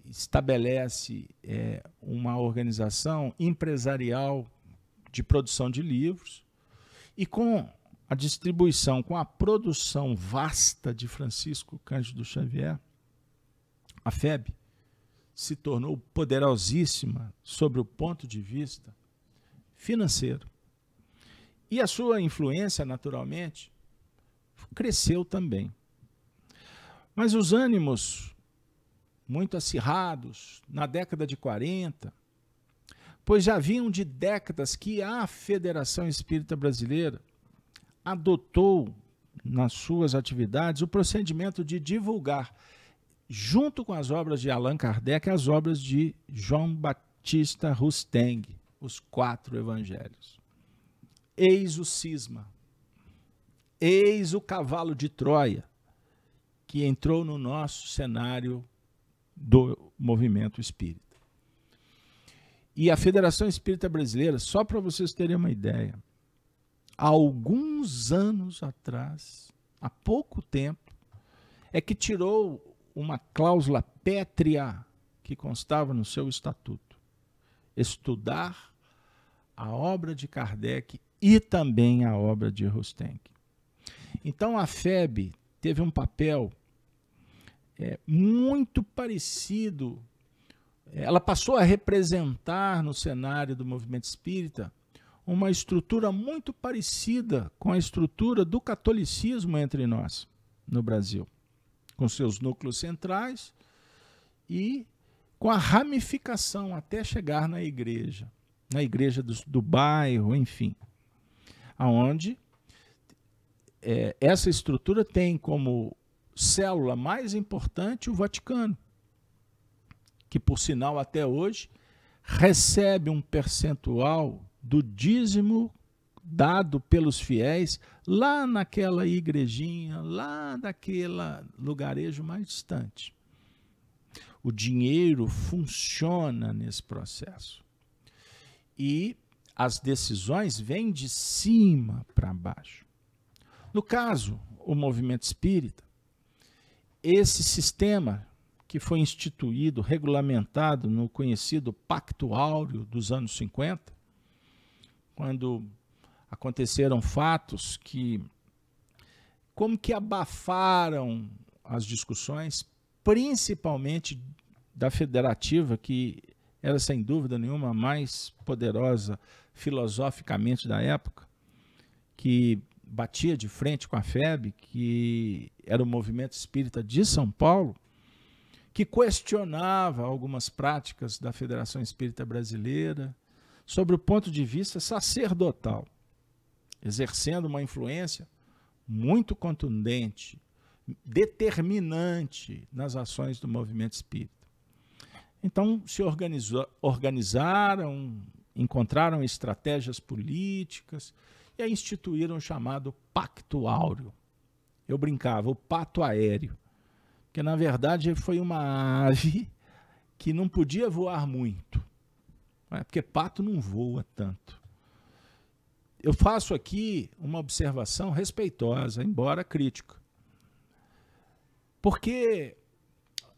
estabelece é, uma organização empresarial de produção de livros e com a distribuição, com a produção vasta de Francisco Cândido Xavier, a FEB se tornou poderosíssima sobre o ponto de vista financeiro. E a sua influência, naturalmente, cresceu também. Mas os ânimos muito acirrados na década de 40, pois já vinham de décadas que a Federação Espírita Brasileira adotou nas suas atividades o procedimento de divulgar, junto com as obras de Allan Kardec, as obras de João Batista Rusteng, os quatro evangelhos. Eis o cisma, eis o cavalo de Troia, que entrou no nosso cenário do movimento espírita. E a Federação Espírita Brasileira, só para vocês terem uma ideia, há alguns anos atrás, há pouco tempo, é que tirou uma cláusula pétrea que constava no seu estatuto: estudar a obra de Kardec e também a obra de Rostenck. Então a FEB teve um papel é, muito parecido. É, ela passou a representar no cenário do movimento espírita uma estrutura muito parecida com a estrutura do catolicismo entre nós no Brasil, com seus núcleos centrais e com a ramificação até chegar na igreja, na igreja do, do bairro, enfim, aonde é, essa estrutura tem como célula mais importante, o Vaticano, que por sinal até hoje recebe um percentual do dízimo dado pelos fiéis lá naquela igrejinha, lá daquela lugarejo mais distante. O dinheiro funciona nesse processo. E as decisões vêm de cima para baixo. No caso, o movimento espírita, esse sistema que foi instituído, regulamentado no conhecido Pacto Áureo dos anos 50, quando aconteceram fatos que como que abafaram as discussões, principalmente da federativa que era sem dúvida nenhuma a mais poderosa filosoficamente da época, que batia de frente com a FEB, que era o movimento espírita de São Paulo, que questionava algumas práticas da Federação Espírita Brasileira sobre o ponto de vista sacerdotal, exercendo uma influência muito contundente, determinante nas ações do movimento espírita. Então, se organizaram, encontraram estratégias políticas, e a instituíram o chamado Pacto Áureo. Eu brincava, o pato aéreo, porque na verdade ele foi uma ave que não podia voar muito, né? porque pato não voa tanto. Eu faço aqui uma observação respeitosa, embora crítica, porque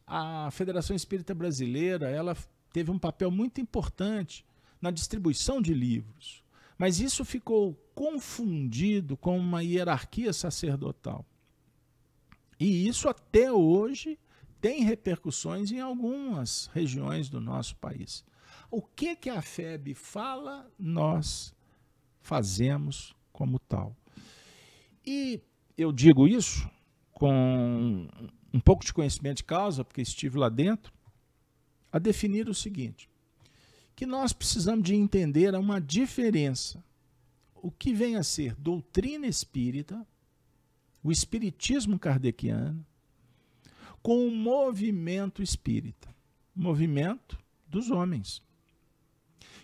a Federação Espírita Brasileira ela teve um papel muito importante na distribuição de livros. Mas isso ficou confundido com uma hierarquia sacerdotal. E isso até hoje tem repercussões em algumas regiões do nosso país. O que que a FEB fala, nós fazemos como tal. E eu digo isso com um pouco de conhecimento de causa, porque estive lá dentro, a definir o seguinte: que nós precisamos de entender é uma diferença. O que vem a ser doutrina espírita, o espiritismo kardeciano, com o movimento espírita, movimento dos homens,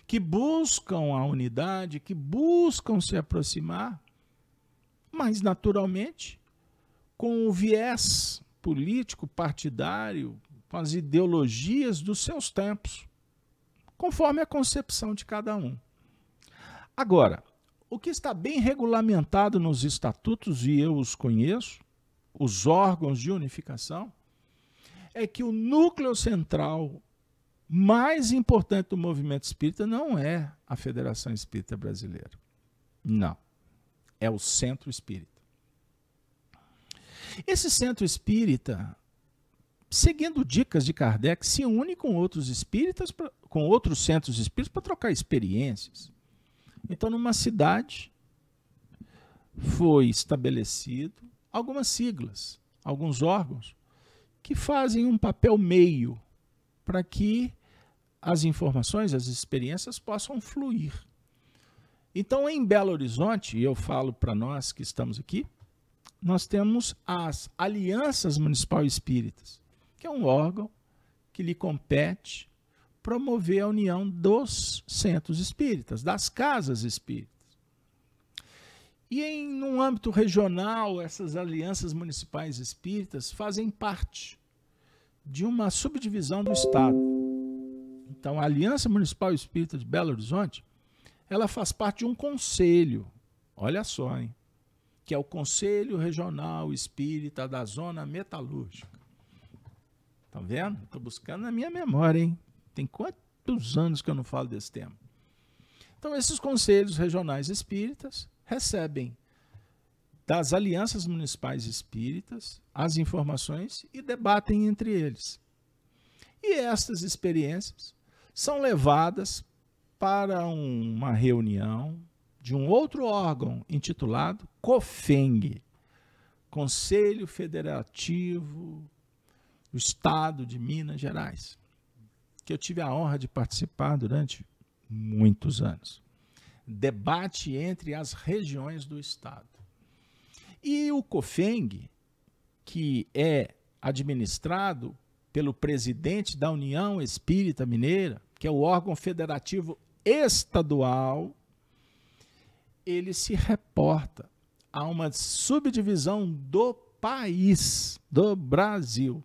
que buscam a unidade, que buscam se aproximar, mas naturalmente com o viés político, partidário, com as ideologias dos seus tempos conforme a concepção de cada um. Agora, o que está bem regulamentado nos estatutos, e eu os conheço, os órgãos de unificação, é que o núcleo central mais importante do movimento espírita não é a Federação Espírita Brasileira. Não. É o centro espírita. Esse centro espírita seguindo dicas de Kardec, se une com outros espíritas, com outros centros espíritas para trocar experiências. Então, numa cidade foi estabelecido algumas siglas, alguns órgãos que fazem um papel meio para que as informações, as experiências possam fluir. Então, em Belo Horizonte, eu falo para nós que estamos aqui, nós temos as alianças municipal espíritas que é um órgão que lhe compete promover a união dos centros espíritas, das casas espíritas. E em um âmbito regional, essas alianças municipais espíritas fazem parte de uma subdivisão do Estado. Então, a Aliança Municipal Espírita de Belo Horizonte, ela faz parte de um conselho, olha só, hein? que é o Conselho Regional Espírita da Zona Metalúrgica. Tá vendo? Estou buscando na minha memória, hein? Tem quantos anos que eu não falo desse tema? Então, esses conselhos regionais espíritas recebem das alianças municipais espíritas as informações e debatem entre eles. E estas experiências são levadas para uma reunião de um outro órgão intitulado COFENG, Conselho Federativo o estado de Minas Gerais, que eu tive a honra de participar durante muitos anos. Debate entre as regiões do estado. E o COFENG, que é administrado pelo presidente da União Espírita Mineira, que é o órgão federativo estadual, ele se reporta a uma subdivisão do país, do Brasil.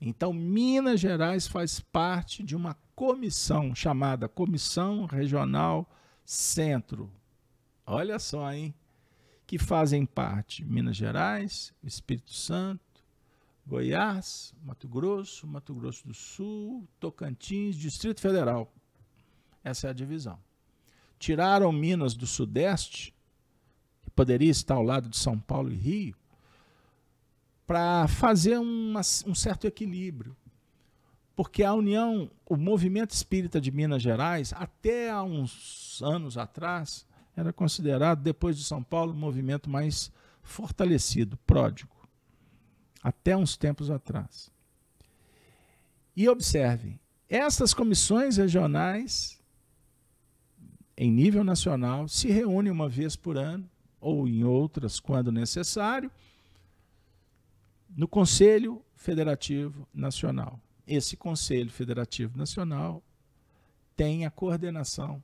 Então, Minas Gerais faz parte de uma comissão chamada Comissão Regional Centro. Olha só, hein? Que fazem parte Minas Gerais, Espírito Santo, Goiás, Mato Grosso, Mato Grosso do Sul, Tocantins, Distrito Federal. Essa é a divisão. Tiraram Minas do Sudeste, que poderia estar ao lado de São Paulo e Rio, para fazer uma, um certo equilíbrio. Porque a União, o movimento espírita de Minas Gerais, até há uns anos atrás, era considerado, depois de São Paulo, o movimento mais fortalecido, pródigo. Até uns tempos atrás. E observem, essas comissões regionais, em nível nacional, se reúnem uma vez por ano, ou em outras, quando necessário, no Conselho Federativo Nacional. Esse Conselho Federativo Nacional tem a coordenação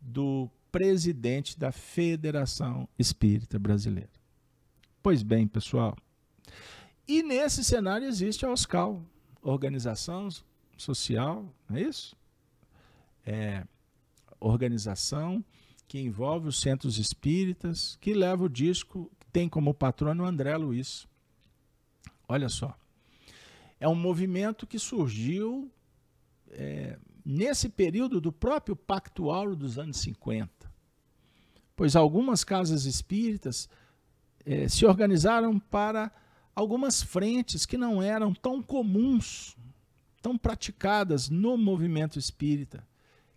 do presidente da Federação Espírita Brasileira. Pois bem, pessoal. E nesse cenário existe a OSCAL, Organização Social, não é isso? É, organização que envolve os centros espíritas, que leva o disco, tem como patrono André Luiz. Olha só. É um movimento que surgiu é, nesse período do próprio Pacto Áureo dos anos 50. Pois algumas casas espíritas é, se organizaram para algumas frentes que não eram tão comuns, tão praticadas no movimento espírita,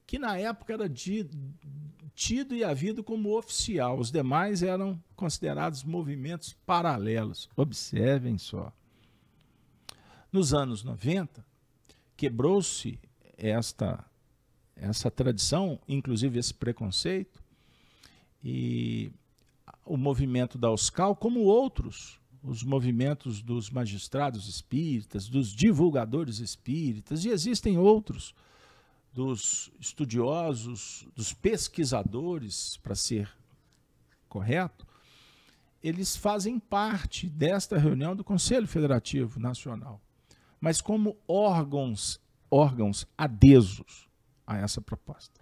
que na época era de, tido e havido como oficial. Os demais eram considerados movimentos paralelos. Observem só. Nos anos 90, quebrou-se esta essa tradição, inclusive esse preconceito, e o movimento da Oscar, como outros, os movimentos dos magistrados espíritas, dos divulgadores espíritas, e existem outros dos estudiosos, dos pesquisadores, para ser correto, eles fazem parte desta reunião do Conselho Federativo Nacional, mas como órgãos, órgãos adesos a essa proposta.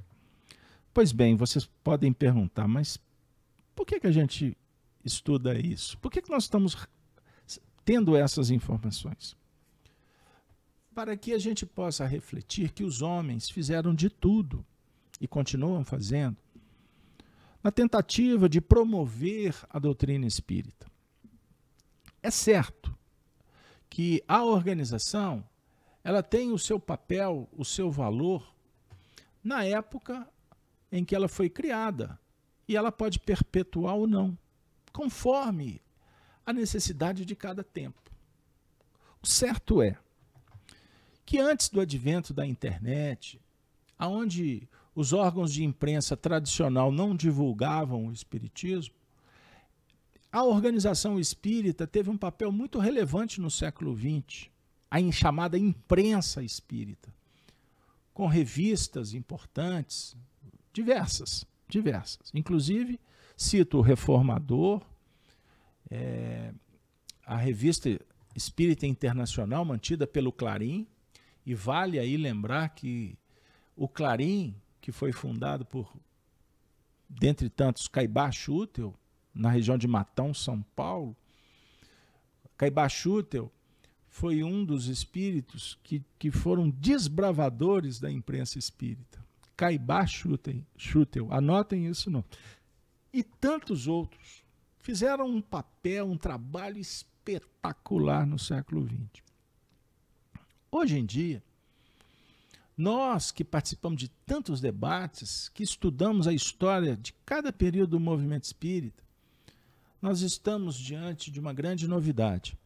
Pois bem, vocês podem perguntar, mas por que, que a gente estuda isso? Por que, que nós estamos tendo essas informações? para que a gente possa refletir que os homens fizeram de tudo e continuam fazendo na tentativa de promover a doutrina espírita. É certo que a organização ela tem o seu papel, o seu valor na época em que ela foi criada e ela pode perpetuar ou não, conforme a necessidade de cada tempo. O certo é que antes do advento da internet, aonde os órgãos de imprensa tradicional não divulgavam o espiritismo, a organização espírita teve um papel muito relevante no século XX, a chamada imprensa espírita, com revistas importantes, diversas, diversas. Inclusive, cito o Reformador, é, a revista Espírita Internacional, mantida pelo Clarim, e vale aí lembrar que o Clarim, que foi fundado por, dentre tantos, Caibá Schutel, na região de Matão, São Paulo, Caibá Schutel foi um dos espíritos que, que foram desbravadores da imprensa espírita. Caibá Schutel, anotem isso não. E tantos outros fizeram um papel, um trabalho espetacular no século XX. Hoje em dia, nós que participamos de tantos debates, que estudamos a história de cada período do movimento espírita, nós estamos diante de uma grande novidade.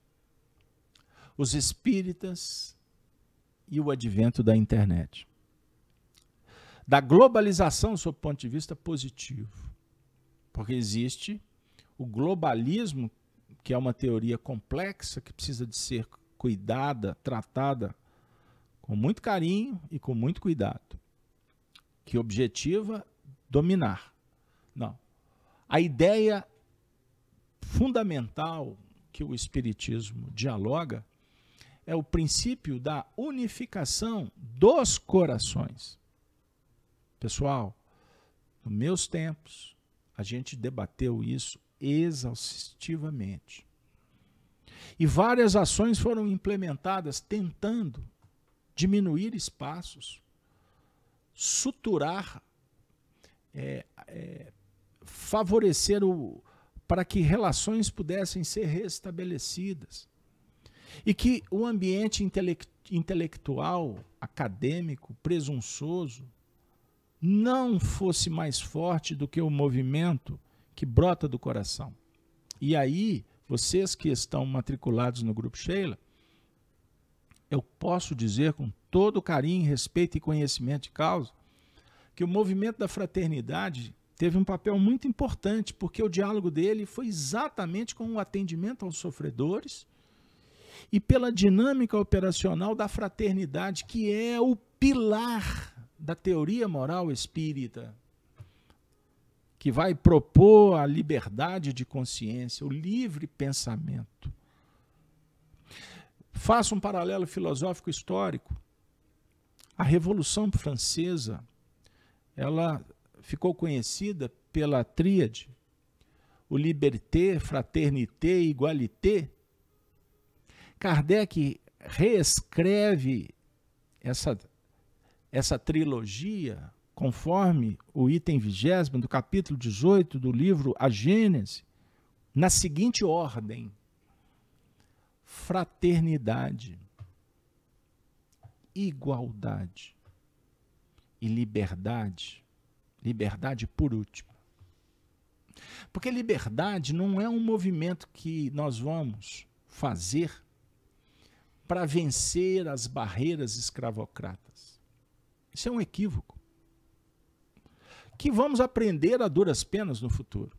Os espíritas e o advento da internet. Da globalização, sob o ponto de vista positivo. Porque existe o globalismo, que é uma teoria complexa que precisa de ser cuidada, tratada com muito carinho e com muito cuidado, que objetiva dominar. Não. A ideia fundamental que o Espiritismo dialoga é o princípio da unificação dos corações. Pessoal, nos meus tempos, a gente debateu isso exaustivamente. E várias ações foram implementadas tentando diminuir espaços, suturar, é, é, favorecer o, para que relações pudessem ser restabelecidas. E que o ambiente intelectual, acadêmico, presunçoso, não fosse mais forte do que o movimento que brota do coração. E aí vocês que estão matriculados no grupo Sheila, eu posso dizer com todo carinho, respeito e conhecimento de causa que o movimento da fraternidade teve um papel muito importante, porque o diálogo dele foi exatamente com o atendimento aos sofredores e pela dinâmica operacional da fraternidade, que é o pilar da teoria moral espírita que vai propor a liberdade de consciência, o livre pensamento. Faça um paralelo filosófico histórico. A Revolução Francesa, ela ficou conhecida pela tríade o liberté, fraternité, igualité. Kardec reescreve essa essa trilogia conforme o item vigésimo do capítulo 18 do livro A Gênese, na seguinte ordem: fraternidade, igualdade e liberdade. Liberdade por último. Porque liberdade não é um movimento que nós vamos fazer para vencer as barreiras escravocratas. Isso é um equívoco que vamos aprender a duras penas no futuro.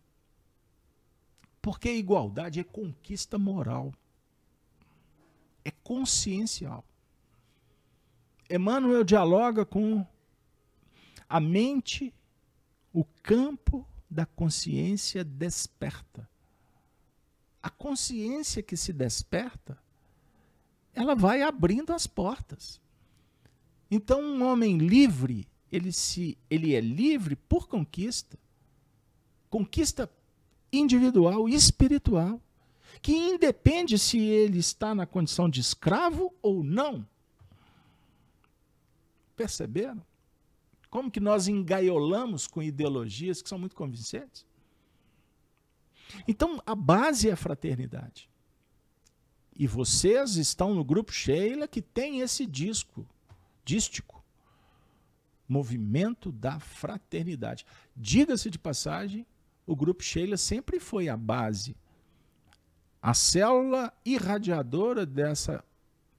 Porque igualdade é conquista moral, é consciencial. Emmanuel dialoga com a mente, o campo da consciência desperta. A consciência que se desperta, ela vai abrindo as portas. Então, um homem livre ele, se, ele é livre por conquista, conquista individual e espiritual, que independe se ele está na condição de escravo ou não. Perceberam? Como que nós engaiolamos com ideologias que são muito convincentes? Então, a base é a fraternidade. E vocês estão no grupo Sheila que tem esse disco, dístico Movimento da Fraternidade. Diga-se de passagem, o Grupo Sheila sempre foi a base, a célula irradiadora dessa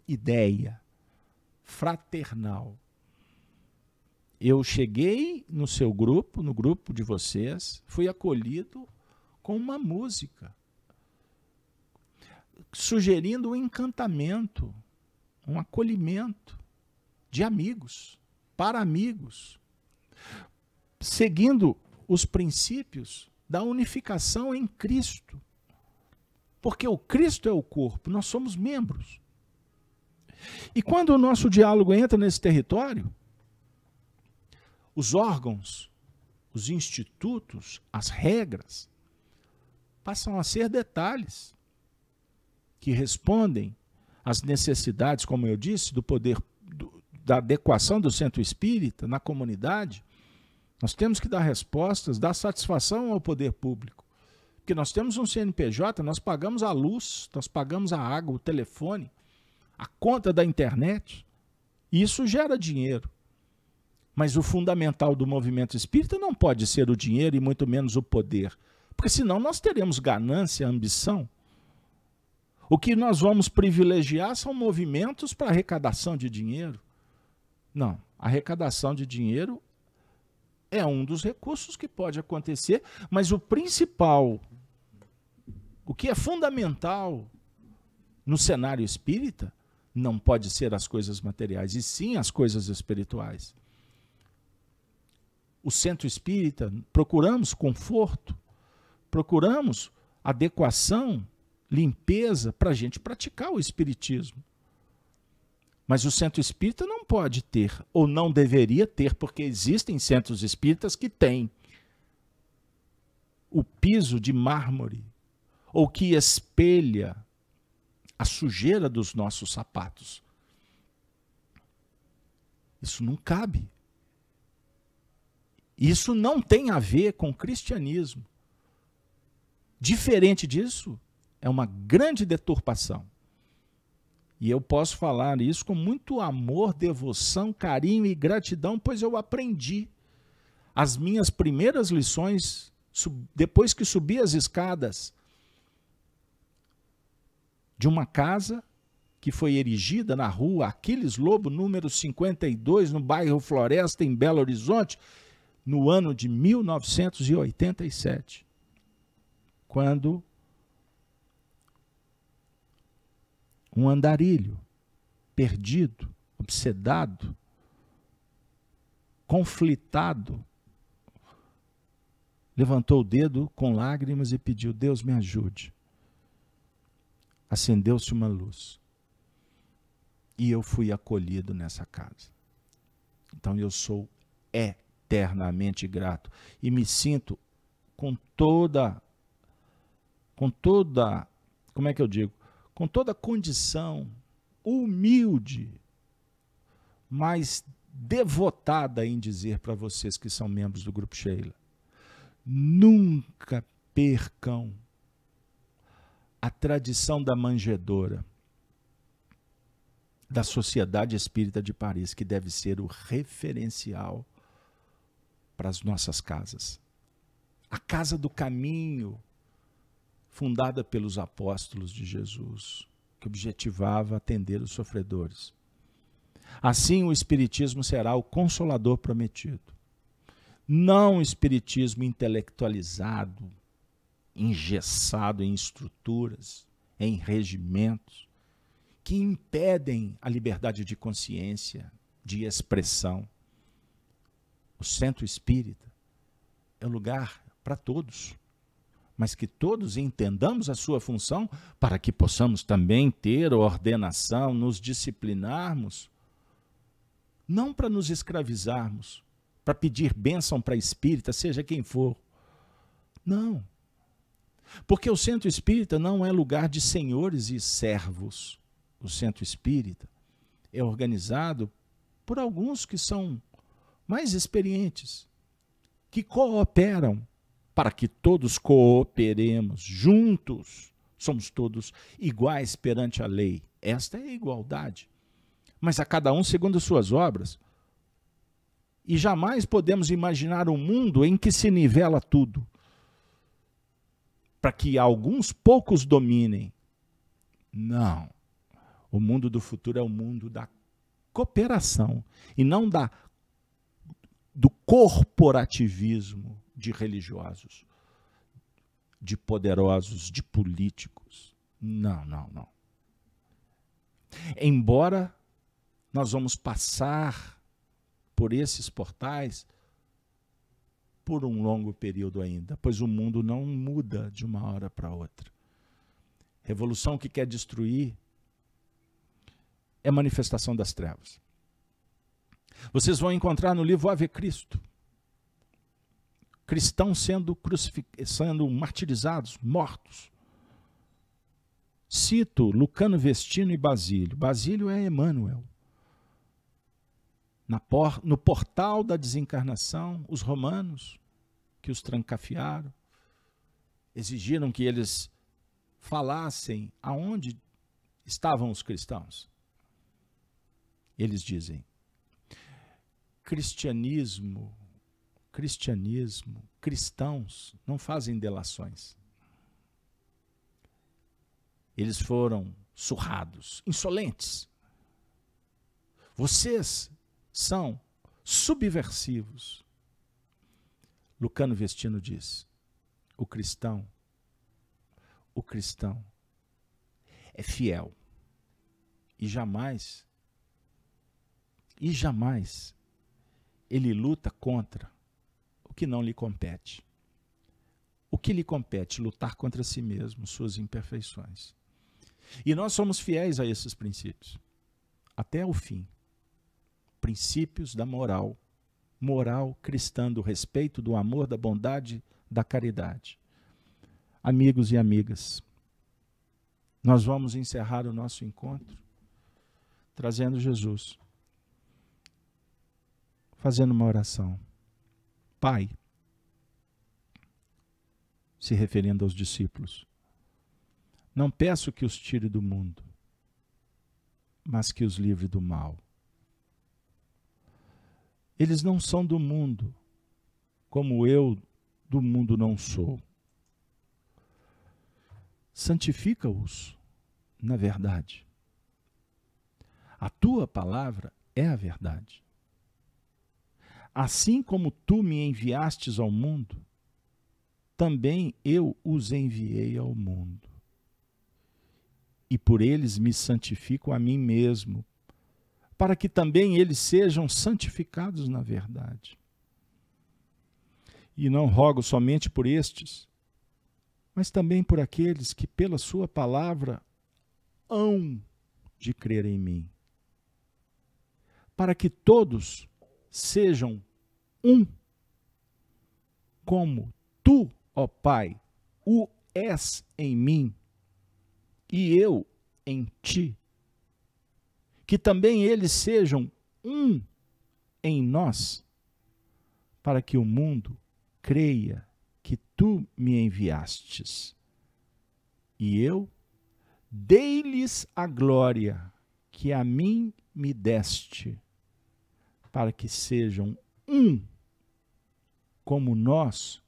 ideia fraternal. Eu cheguei no seu grupo, no grupo de vocês, fui acolhido com uma música, sugerindo um encantamento, um acolhimento de amigos para amigos, seguindo os princípios da unificação em Cristo. Porque o Cristo é o corpo, nós somos membros. E quando o nosso diálogo entra nesse território, os órgãos, os institutos, as regras, passam a ser detalhes que respondem às necessidades, como eu disse, do poder da adequação do centro espírita na comunidade, nós temos que dar respostas, dar satisfação ao poder público. Porque nós temos um CNPJ, nós pagamos a luz, nós pagamos a água, o telefone, a conta da internet. E isso gera dinheiro. Mas o fundamental do movimento espírita não pode ser o dinheiro e muito menos o poder. Porque senão nós teremos ganância, ambição. O que nós vamos privilegiar são movimentos para arrecadação de dinheiro. Não. Arrecadação de dinheiro é um dos recursos que pode acontecer, mas o principal, o que é fundamental no cenário espírita, não pode ser as coisas materiais, e sim as coisas espirituais. O centro espírita, procuramos conforto, procuramos adequação, limpeza, para a gente praticar o espiritismo. Mas o centro espírita não pode ter, ou não deveria ter, porque existem centros espíritas que têm o piso de mármore, ou que espelha a sujeira dos nossos sapatos. Isso não cabe. Isso não tem a ver com cristianismo. Diferente disso, é uma grande deturpação. E eu posso falar isso com muito amor, devoção, carinho e gratidão, pois eu aprendi. As minhas primeiras lições, depois que subi as escadas de uma casa que foi erigida na rua Aquiles Lobo, número 52, no bairro Floresta, em Belo Horizonte, no ano de 1987, quando um andarilho, perdido, obsedado, conflitado, levantou o dedo com lágrimas e pediu: Deus me ajude. Acendeu-se uma luz. E eu fui acolhido nessa casa. Então eu sou eternamente grato e me sinto com toda com toda, como é que eu digo? com toda condição, humilde, mas devotada em dizer para vocês que são membros do Grupo Sheila: nunca percam a tradição da manjedora da Sociedade Espírita de Paris, que deve ser o referencial para as nossas casas. A casa do caminho, fundada pelos apóstolos de Jesus, que objetivava atender os sofredores. Assim, o Espiritismo será o consolador prometido. Não o Espiritismo intelectualizado, engessado em estruturas, em regimentos, que impedem a liberdade de consciência, de expressão. O centro espírita é o lugar para todos mas que todos entendamos a sua função para que possamos também ter ordenação, nos disciplinarmos. Não para nos escravizarmos, para pedir bênção para espírita, seja quem for. Não. Porque o centro espírita não é lugar de senhores e servos. O centro espírita é organizado por alguns que são mais experientes, que cooperam para que todos cooperemos juntos. Somos todos iguais perante a lei. Esta é a igualdade. Mas a cada um segundo as suas obras. E jamais podemos imaginar um mundo em que se nivela tudo para que alguns poucos dominem. Não. O mundo do futuro é o mundo da cooperação e não da do corporativismo de religiosos, de poderosos, de políticos. Não, não, não. Embora nós vamos passar por esses portais por um longo período ainda, pois o mundo não muda de uma hora para outra. Revolução que quer destruir é manifestação das trevas. Vocês vão encontrar no livro Ave Cristo cristãos sendo, sendo martirizados, mortos. Cito Lucano Vestino e Basílio. Basílio é Emmanuel. Por, no portal da desencarnação, os romanos, que os trancafiaram, exigiram que eles falassem aonde estavam os cristãos. Eles dizem: cristianismo cristianismo, cristãos não fazem delações. Eles foram surrados, insolentes. Vocês são subversivos. Lucano Vestino diz: o cristão, o cristão é fiel e jamais, e jamais ele luta contra que não lhe compete. O que lhe compete? Lutar contra si mesmo, suas imperfeições. E nós somos fiéis a esses princípios, até o fim. Princípios da moral, moral cristã, do respeito, do amor, da bondade, da caridade. Amigos e amigas, nós vamos encerrar o nosso encontro trazendo Jesus, fazendo uma oração. Pai, se referindo aos discípulos. Não peço que os tire do mundo, mas que os livre do mal. Eles não são do mundo, como eu do mundo não sou. Santifica-os na verdade. A tua palavra é a verdade. Assim como tu me enviastes ao mundo, também eu os enviei ao mundo. E por eles me santifico a mim mesmo, para que também eles sejam santificados na verdade. E não rogo somente por estes, mas também por aqueles que, pela Sua palavra, hão de crer em mim, para que todos sejam um, como tu, ó Pai, o és em mim e eu em ti. Que também eles sejam um em nós, para que o mundo creia que tu me enviastes. E eu dei-lhes a glória que a mim me deste para que sejam um, como nós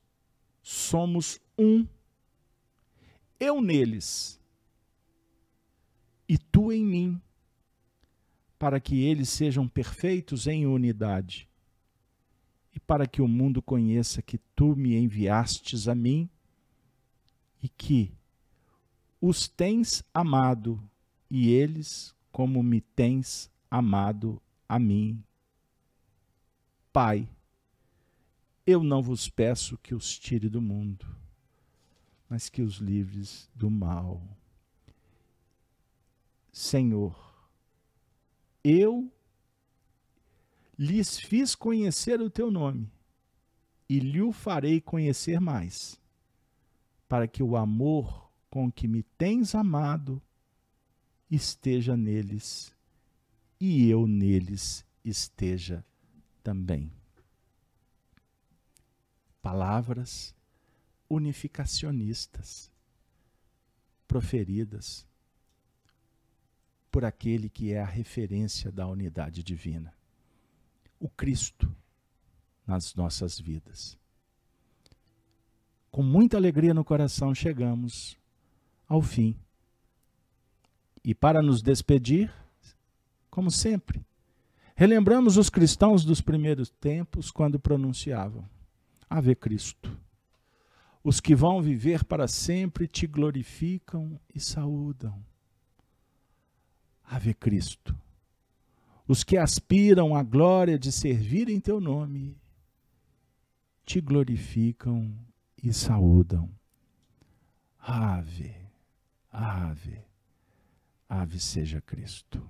somos um, eu neles e tu em mim, para que eles sejam perfeitos em unidade e para que o mundo conheça que tu me enviastes a mim e que os tens amado e eles como me tens amado a mim Pai, eu não vos peço que os tire do mundo, mas que os livres do mal. Senhor, eu lhes fiz conhecer o teu nome e lhe farei conhecer mais, para que o amor com que me tens amado esteja neles e eu neles esteja também. Palavras unificacionistas proferidas por aquele que é a referência da unidade divina, o Cristo nas nossas vidas. Com muita alegria no coração, chegamos ao fim. E para nos despedir, como sempre, Relembramos os cristãos dos primeiros tempos quando pronunciavam: Ave Cristo. Os que vão viver para sempre te glorificam e saúdam. Ave Cristo. Os que aspiram à glória de servir em teu nome te glorificam e saúdam. Ave, ave, ave seja Cristo.